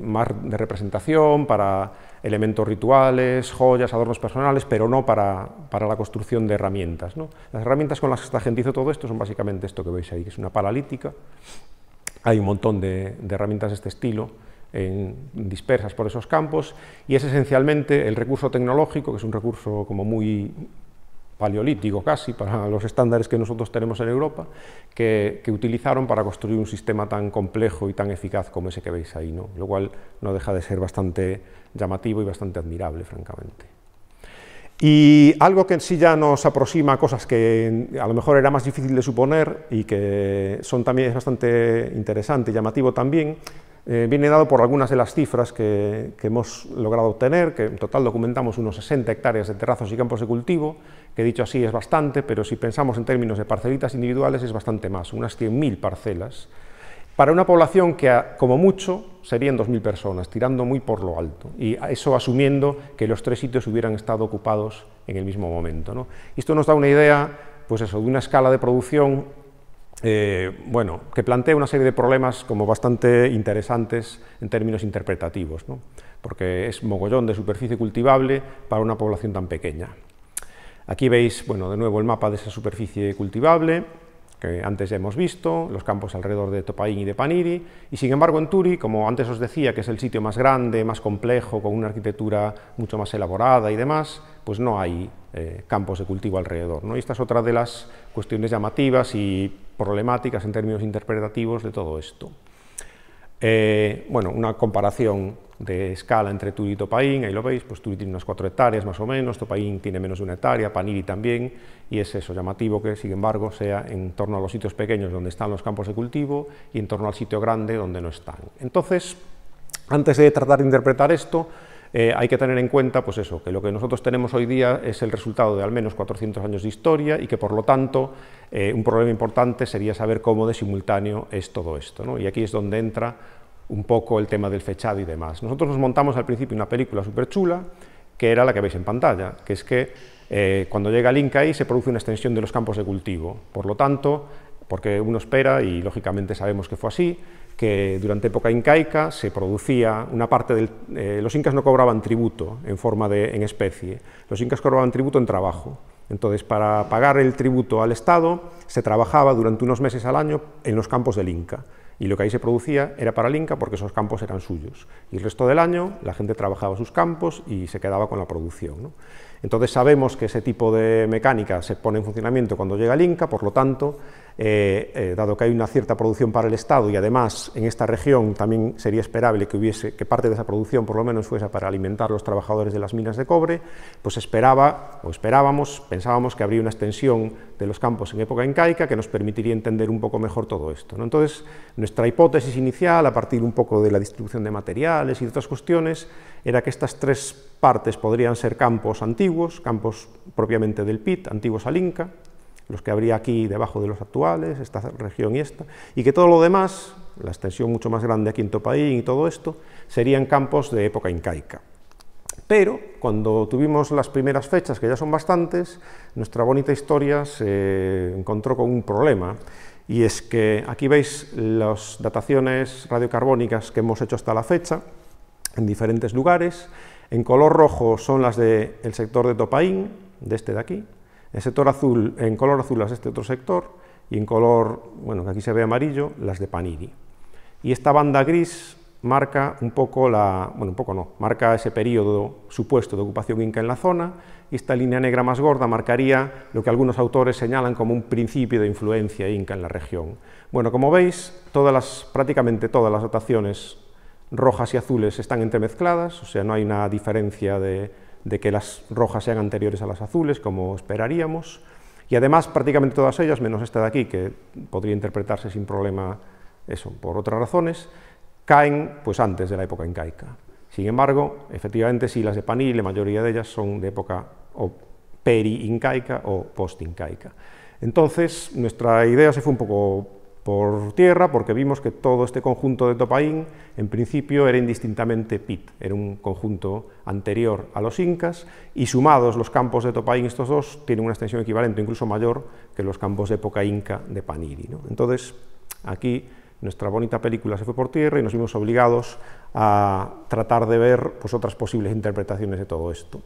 A: más de representación, para elementos rituales, joyas, adornos personales, pero no para, para la construcción de herramientas. Las herramientas con las que gente hizo todo esto son básicamente esto que veis ahí, que es una paralítica. Hay un montón de, herramientas de este estilo dispersas por esos campos y es esencialmente el recurso tecnológico, que es un recurso como muy paleolítico casi, para los estándares que nosotros tenemos en Europa, que, utilizaron para construir un sistema tan complejo y tan eficaz como ese que veis ahí, ¿no? lo cual no deja de ser bastante llamativo y bastante admirable, francamente. Y algo que en sí ya nos aproxima a cosas que a lo mejor era más difícil de suponer y que son también bastante interesante y llamativo también, eh, viene dado por algunas de las cifras que, que, hemos logrado obtener, que en total documentamos unos 60 hectáreas de terrazos y campos de cultivo, que dicho así es bastante, pero si pensamos en términos de parcelitas individuales es bastante más, unas 100.000 parcelas, para una población que como mucho serían 2.000 personas, tirando muy por lo alto, y eso asumiendo que los tres sitios hubieran estado ocupados en el mismo momento. Esto nos da una idea, pues eso, de una escala de producción, eh, bueno, que plantea una serie de problemas como bastante interesantes en términos interpretativos, porque es mogollón de superficie cultivable para una población tan pequeña. Aquí veis, bueno, de nuevo el mapa de esa superficie cultivable, que antes ya hemos visto, los campos alrededor de Topaín y de Paniri, y sin embargo en Turi, como antes os decía, que es el sitio más grande, más complejo, con una arquitectura mucho más elaborada y demás, pues no hay eh, campos de cultivo alrededor. ¿no? Y esta es otra de las cuestiones llamativas y problemáticas en términos interpretativos de todo esto. Eh, bueno, una comparación de escala entre Turi y Topaín, ahí lo veis, pues Turi tiene unas cuatro hectáreas más o menos, Topaín tiene menos de una hectárea, Paniri también, y es eso, llamativo que sin embargo sea en torno a los sitios pequeños donde están los campos de cultivo y en torno al sitio grande donde no están. Entonces, antes de tratar de interpretar esto, eh, hay que tener en cuenta pues eso, que lo que nosotros tenemos hoy día es el resultado de al menos 400 años de historia y que por lo tanto eh, un problema importante sería saber cómo de simultáneo es todo esto. ¿no? Y aquí es donde entra un poco el tema del fechado y demás. Nosotros nos montamos al principio una película súper chula, que era la que veis en pantalla, que es que eh, cuando llega el Inca ahí se produce una extensión de los campos de cultivo. Por lo tanto, porque uno espera, y lógicamente sabemos que fue así, que durante época incaica se producía una parte del... Eh, los incas no cobraban tributo en forma de... en especie, los incas cobraban tributo en trabajo. Entonces, para pagar el tributo al Estado, se trabajaba durante unos meses al año en los campos del Inca y lo que ahí se producía era para el Inca porque esos campos eran suyos. Y el resto del año la gente trabajaba sus campos y se quedaba con la producción. Entonces sabemos que ese tipo de mecánica se pone en funcionamiento cuando llega el Inca, por lo tanto, eh, eh, dado que hay una cierta producción para el Estado y además en esta región también sería esperable que, hubiese, que parte de esa producción por lo menos fuese para alimentar a los trabajadores de las minas de cobre, pues esperaba o esperábamos, pensábamos que habría una extensión de los campos en época incaica que nos permitiría entender un poco mejor todo esto. Entonces, nuestra hipótesis inicial, a partir un poco de la distribución de materiales y de otras cuestiones, era que estas tres partes podrían ser campos antiguos, campos propiamente del PIT, antiguos al Inca, los que habría aquí debajo de los actuales, esta región y esta, y que todo lo demás, la extensión mucho más grande aquí en Topaín y todo esto, serían campos de época incaica. Pero cuando tuvimos las primeras fechas, que ya son bastantes, nuestra bonita historia se encontró con un problema, y es que aquí veis las dataciones radiocarbónicas que hemos hecho hasta la fecha, en diferentes lugares. En color rojo son las del sector de Topaín, de este de aquí, sector azul, en color azul es este otro sector y en color, bueno, que aquí se ve amarillo, las de Paniri. Y esta banda gris marca un poco la, bueno, un poco no, marca ese periodo supuesto de ocupación inca en la zona y esta línea negra más gorda marcaría lo que algunos autores señalan como un principio de influencia inca en la región. Bueno, como veis, todas las, prácticamente todas las dataciones rojas y azules están entremezcladas, o sea, no hay una diferencia de, de que las rojas sean anteriores a las azules, como esperaríamos, y además prácticamente todas ellas, menos esta de aquí, que podría interpretarse sin problema eso, por otras razones, caen pues antes de la época incaica. Sin embargo, efectivamente si las de Paní, la mayoría de ellas son de época o peri-incaica o post-incaica. Entonces, nuestra idea se fue un poco por tierra porque vimos que todo este conjunto de Topaín en principio era indistintamente pit, era un conjunto anterior a los incas y sumados los campos de Topaín, estos dos, tienen una extensión equivalente, incluso mayor que los campos de época inca de Paniri. Entonces, aquí nuestra bonita película se fue por tierra y nos vimos obligados a tratar de ver pues, otras posibles interpretaciones de todo esto.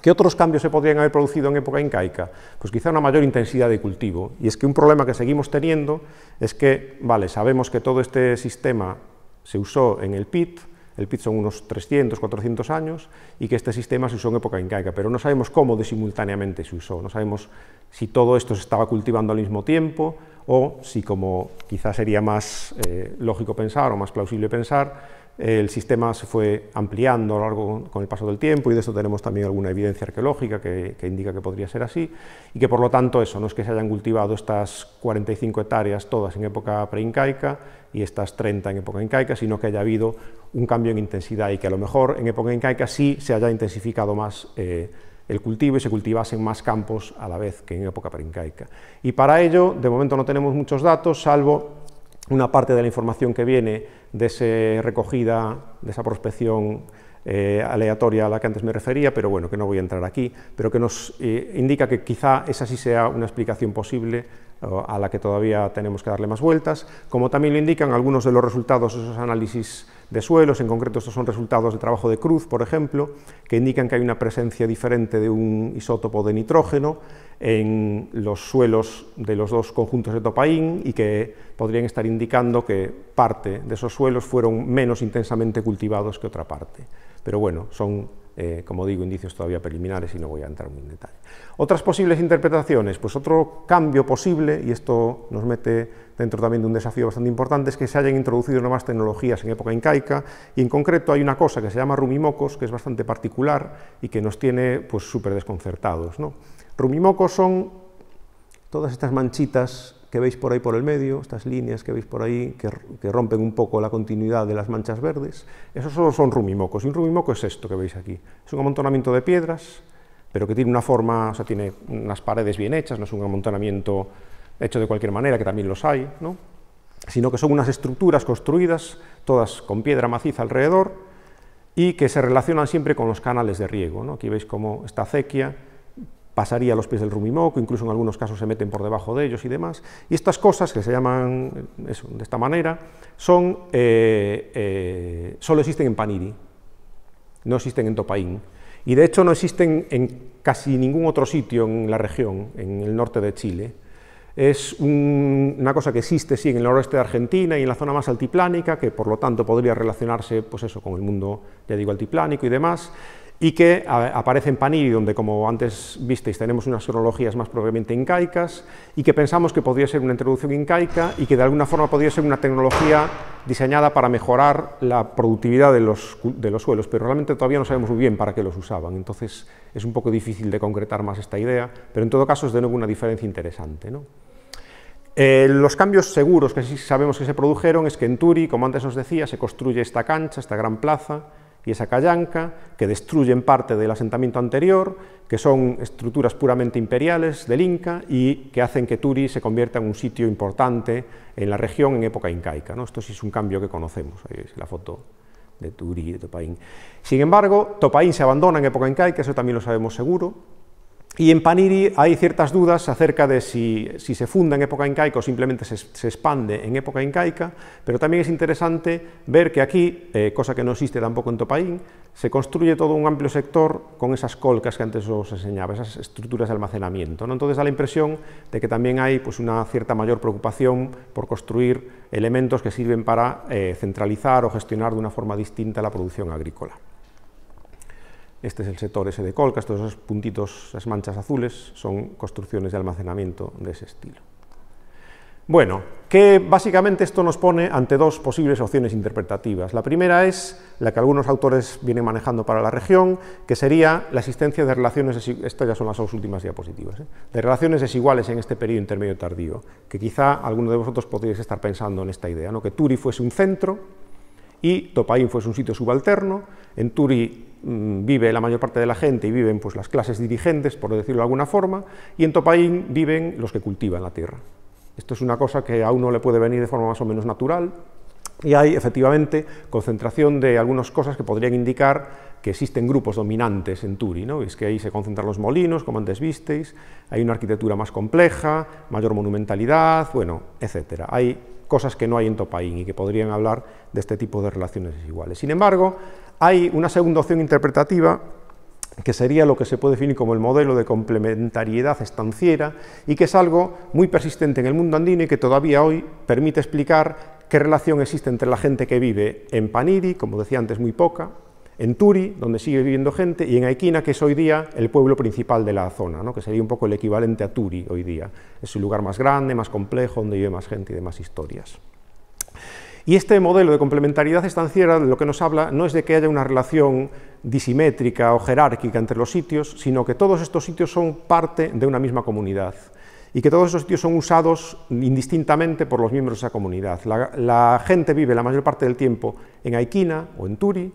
A: ¿Qué otros cambios se podrían haber producido en época incaica? Pues quizá una mayor intensidad de cultivo. Y es que un problema que seguimos teniendo es que, vale, sabemos que todo este sistema se usó en el PIT, el PIT son unos 300, 400 años, y que este sistema se usó en época incaica, pero no sabemos cómo de simultáneamente se usó, no sabemos si todo esto se estaba cultivando al mismo tiempo o si, como quizá sería más eh, lógico pensar o más plausible pensar, el sistema se fue ampliando a lo largo con el paso del tiempo y de eso tenemos también alguna evidencia arqueológica que, indica que podría ser así y que por lo tanto eso, no es que se hayan cultivado estas 45 hectáreas todas en época preincaica y estas 30 en época incaica, sino que haya habido un cambio en intensidad y que a lo mejor en época incaica sí se haya intensificado más eh, el cultivo y se cultivasen más campos a la vez que en época preincaica. Y para ello, de momento no tenemos muchos datos, salvo una parte de la información que viene de esa recogida, de esa prospección eh, aleatoria a la que antes me refería, pero bueno, que no voy a entrar aquí, pero que nos eh, indica que quizá esa sí sea una explicación posible eh, a la que todavía tenemos que darle más vueltas, como también lo indican algunos de los resultados de esos análisis de suelos, en concreto estos son resultados de trabajo de cruz, por ejemplo, que indican que hay una presencia diferente de un isótopo de nitrógeno en los suelos de los dos conjuntos de topaín y que podrían estar indicando que parte de esos suelos fueron menos intensamente cultivados que otra parte. Pero bueno, son eh, como digo, indicios todavía preliminares y no voy a entrar muy en detalle. Otras posibles interpretaciones, pues otro cambio posible, y esto nos mete dentro también de un desafío bastante importante, es que se hayan introducido nuevas tecnologías en época incaica, y en concreto hay una cosa que se llama rumimocos, que es bastante particular y que nos tiene pues súper desconcertados. Rumimocos son todas estas manchitas que veis por ahí por el medio, estas líneas que veis por ahí, que, rompen un poco la continuidad de las manchas verdes, esos solo son rumimocos, y un rumimoco es esto que veis aquí, es un amontonamiento de piedras, pero que tiene una forma, o sea, tiene unas paredes bien hechas, no es un amontonamiento hecho de cualquier manera, que también los hay, ¿no? sino que son unas estructuras construidas, todas con piedra maciza alrededor, y que se relacionan siempre con los canales de riego. ¿no? Aquí veis cómo esta acequia pasaría a los pies del rumimoco, incluso en algunos casos se meten por debajo de ellos y demás. Y estas cosas, que se llaman de esta manera, son, eh, eh, solo existen en Paniri, no existen en Topaín. Y de hecho no existen en casi ningún otro sitio en la región, en el norte de Chile. Es una cosa que existe, sí, en el noroeste de Argentina y en la zona más altiplánica, que por lo tanto podría relacionarse pues eso, con el mundo, ya digo, altiplánico y demás y que aparece en Paniri, donde como antes visteis tenemos unas cronologías más probablemente incaicas, y que pensamos que podría ser una introducción incaica y que de alguna forma podría ser una tecnología diseñada para mejorar la productividad de los, suelos, pero realmente todavía no sabemos muy bien para qué los usaban, entonces es un poco difícil de concretar más esta idea, pero en todo caso es de nuevo una diferencia interesante. Eh, los cambios seguros que sí sabemos que se produjeron es que en Turi, como antes os decía, se construye esta cancha, esta gran plaza, y esa callanca, que destruyen parte del asentamiento anterior, que son estructuras puramente imperiales del Inca y que hacen que Turi se convierta en un sitio importante en la región en época incaica. ¿no? Esto sí es un cambio que conocemos, ahí es la foto de Turi y de Topaín. Sin embargo, Topaín se abandona en época incaica, eso también lo sabemos seguro, y en Paniri hay ciertas dudas acerca de si, se funda en época incaica o simplemente se, expande en época incaica, pero también es interesante ver que aquí, eh, cosa que no existe tampoco en Topaín, se construye todo un amplio sector con esas colcas que antes os enseñaba, esas estructuras de almacenamiento. Entonces da la impresión de que también hay pues, una cierta mayor preocupación por construir elementos que sirven para eh, centralizar o gestionar de una forma distinta la producción agrícola. Este es el sector S de Colca, estos esos puntitos, esas manchas azules, son construcciones de almacenamiento de ese estilo. Bueno, que básicamente esto nos pone ante dos posibles opciones interpretativas. La primera es la que algunos autores vienen manejando para la región, que sería la existencia de relaciones, desiguales, ya son las dos últimas diapositivas, ¿eh? de relaciones desiguales en este periodo intermedio tardío, que quizá alguno de vosotros podríais estar pensando en esta idea, ¿no? que Turi fuese un centro y Topaín fuese un sitio subalterno, en Turi Mm, vive la mayor parte de la gente y viven pues, las clases dirigentes, por decirlo de alguna forma, y en Topaín viven los que cultivan la tierra. Esto es una cosa que a uno le puede venir de forma más o menos natural, y hay efectivamente concentración de algunas cosas que podrían indicar que existen grupos dominantes en Turi, ¿no? es que ahí se concentran los molinos, como antes visteis, hay una arquitectura más compleja, mayor monumentalidad, bueno, etcétera. Hay cosas que no hay en Topaín y que podrían hablar de este tipo de relaciones desiguales. Sin embargo, hay una segunda opción interpretativa que sería lo que se puede definir como el modelo de complementariedad estanciera y que es algo muy persistente en el mundo andino y que todavía hoy permite explicar qué relación existe entre la gente que vive en Paniri, como decía antes, muy poca, en Turi, donde sigue viviendo gente, y en Aikina, que es hoy día el pueblo principal de la zona, que sería un poco el equivalente a Turi hoy día. Es un lugar más grande, más complejo, donde vive más gente y de más historias. Y este modelo de complementariedad estanciera lo que nos habla no es de que haya una relación disimétrica o jerárquica entre los sitios, sino que todos estos sitios son parte de una misma comunidad y que todos esos sitios son usados indistintamente por los miembros de esa comunidad. La, la gente vive la mayor parte del tiempo en Aikina o en Turi,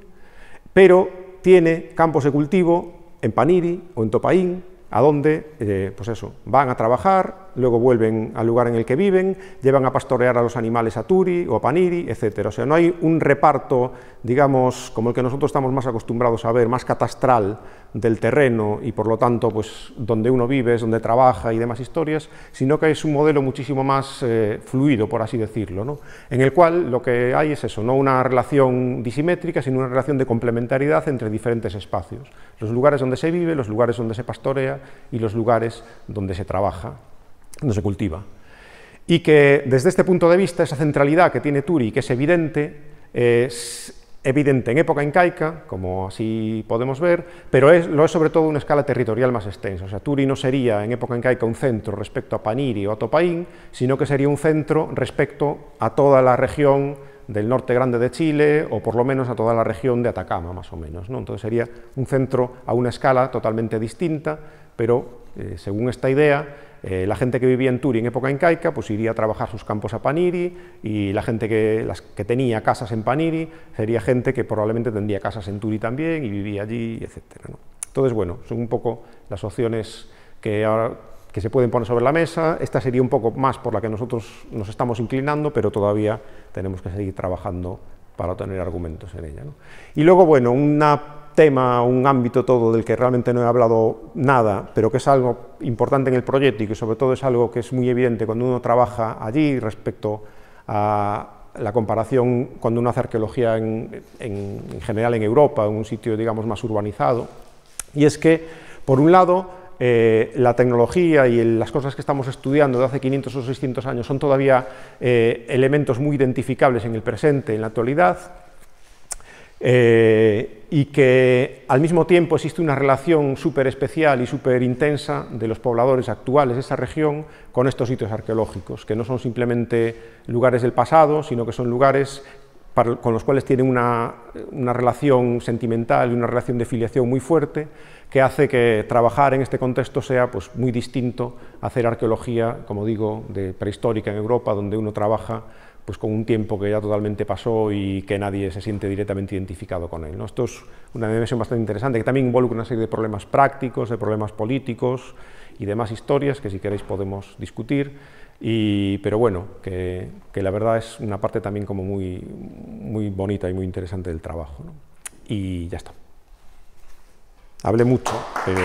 A: pero tiene campos de cultivo en Paniri o en Topaín a dónde? Eh, pues eso, van a trabajar, luego vuelven al lugar en el que viven, llevan a pastorear a los animales a Turi o a Paniri, etc. O sea, no hay un reparto, digamos, como el que nosotros estamos más acostumbrados a ver, más catastral, del terreno y por lo tanto pues donde uno vive, es donde trabaja y demás historias, sino que es un modelo muchísimo más eh, fluido, por así decirlo, en el cual lo que hay es eso, no una relación disimétrica, sino una relación de complementariedad entre diferentes espacios, los lugares donde se vive, los lugares donde se pastorea y los lugares donde se trabaja, donde se cultiva. Y que desde este punto de vista, esa centralidad que tiene Turi, que es evidente, eh, evidente en época incaica, como así podemos ver, pero lo es sobre todo una escala territorial más extensa. O sea, Turi no sería en época incaica un centro respecto a Paniri o a Topaín, sino que sería un centro respecto a toda la región del norte grande de Chile o por lo menos a toda la región de Atacama, más o menos. ¿no? Entonces sería un centro a una escala totalmente distinta, pero eh, según esta idea, eh, la gente que vivía en Turi en época incaica pues iría a trabajar sus campos a Paniri y la gente que, las, que tenía casas en Paniri sería gente que probablemente tendría casas en Turi también y vivía allí, etc. Entonces, bueno, son un poco las opciones que ahora se pueden poner sobre la mesa. Esta sería un poco más por la que nosotros nos estamos inclinando, pero todavía tenemos que seguir trabajando para tener argumentos en ella. Y luego, bueno, una tema, un ámbito todo del que realmente no he hablado nada, pero que es algo importante en el proyecto y que sobre todo es algo que es muy evidente cuando uno trabaja allí respecto a la comparación cuando uno hace arqueología en, general en Europa, en un sitio digamos más urbanizado, y es que por un lado eh, la tecnología y las cosas que estamos estudiando de hace 500 o 600 años son todavía eh, elementos muy identificables en el presente, en la actualidad, eh, y que al mismo tiempo existe una relación súper especial y súper intensa de los pobladores actuales de esa región con estos sitios arqueológicos, que no son simplemente lugares del pasado, sino que son lugares con los cuales tienen una, relación sentimental y una relación de filiación muy fuerte, que hace que trabajar en este contexto sea pues, muy distinto hacer arqueología, como digo, de prehistórica en Europa, donde uno trabaja pues con un tiempo que ya totalmente pasó y que nadie se siente directamente identificado con él. Esto es una dimensión bastante interesante, que también involucra una serie de problemas prácticos, de problemas políticos y demás historias que si queréis podemos discutir, y, pero bueno, que, la verdad es una parte también como muy, muy bonita y muy interesante del trabajo. Y ya está. Hablé mucho, pero...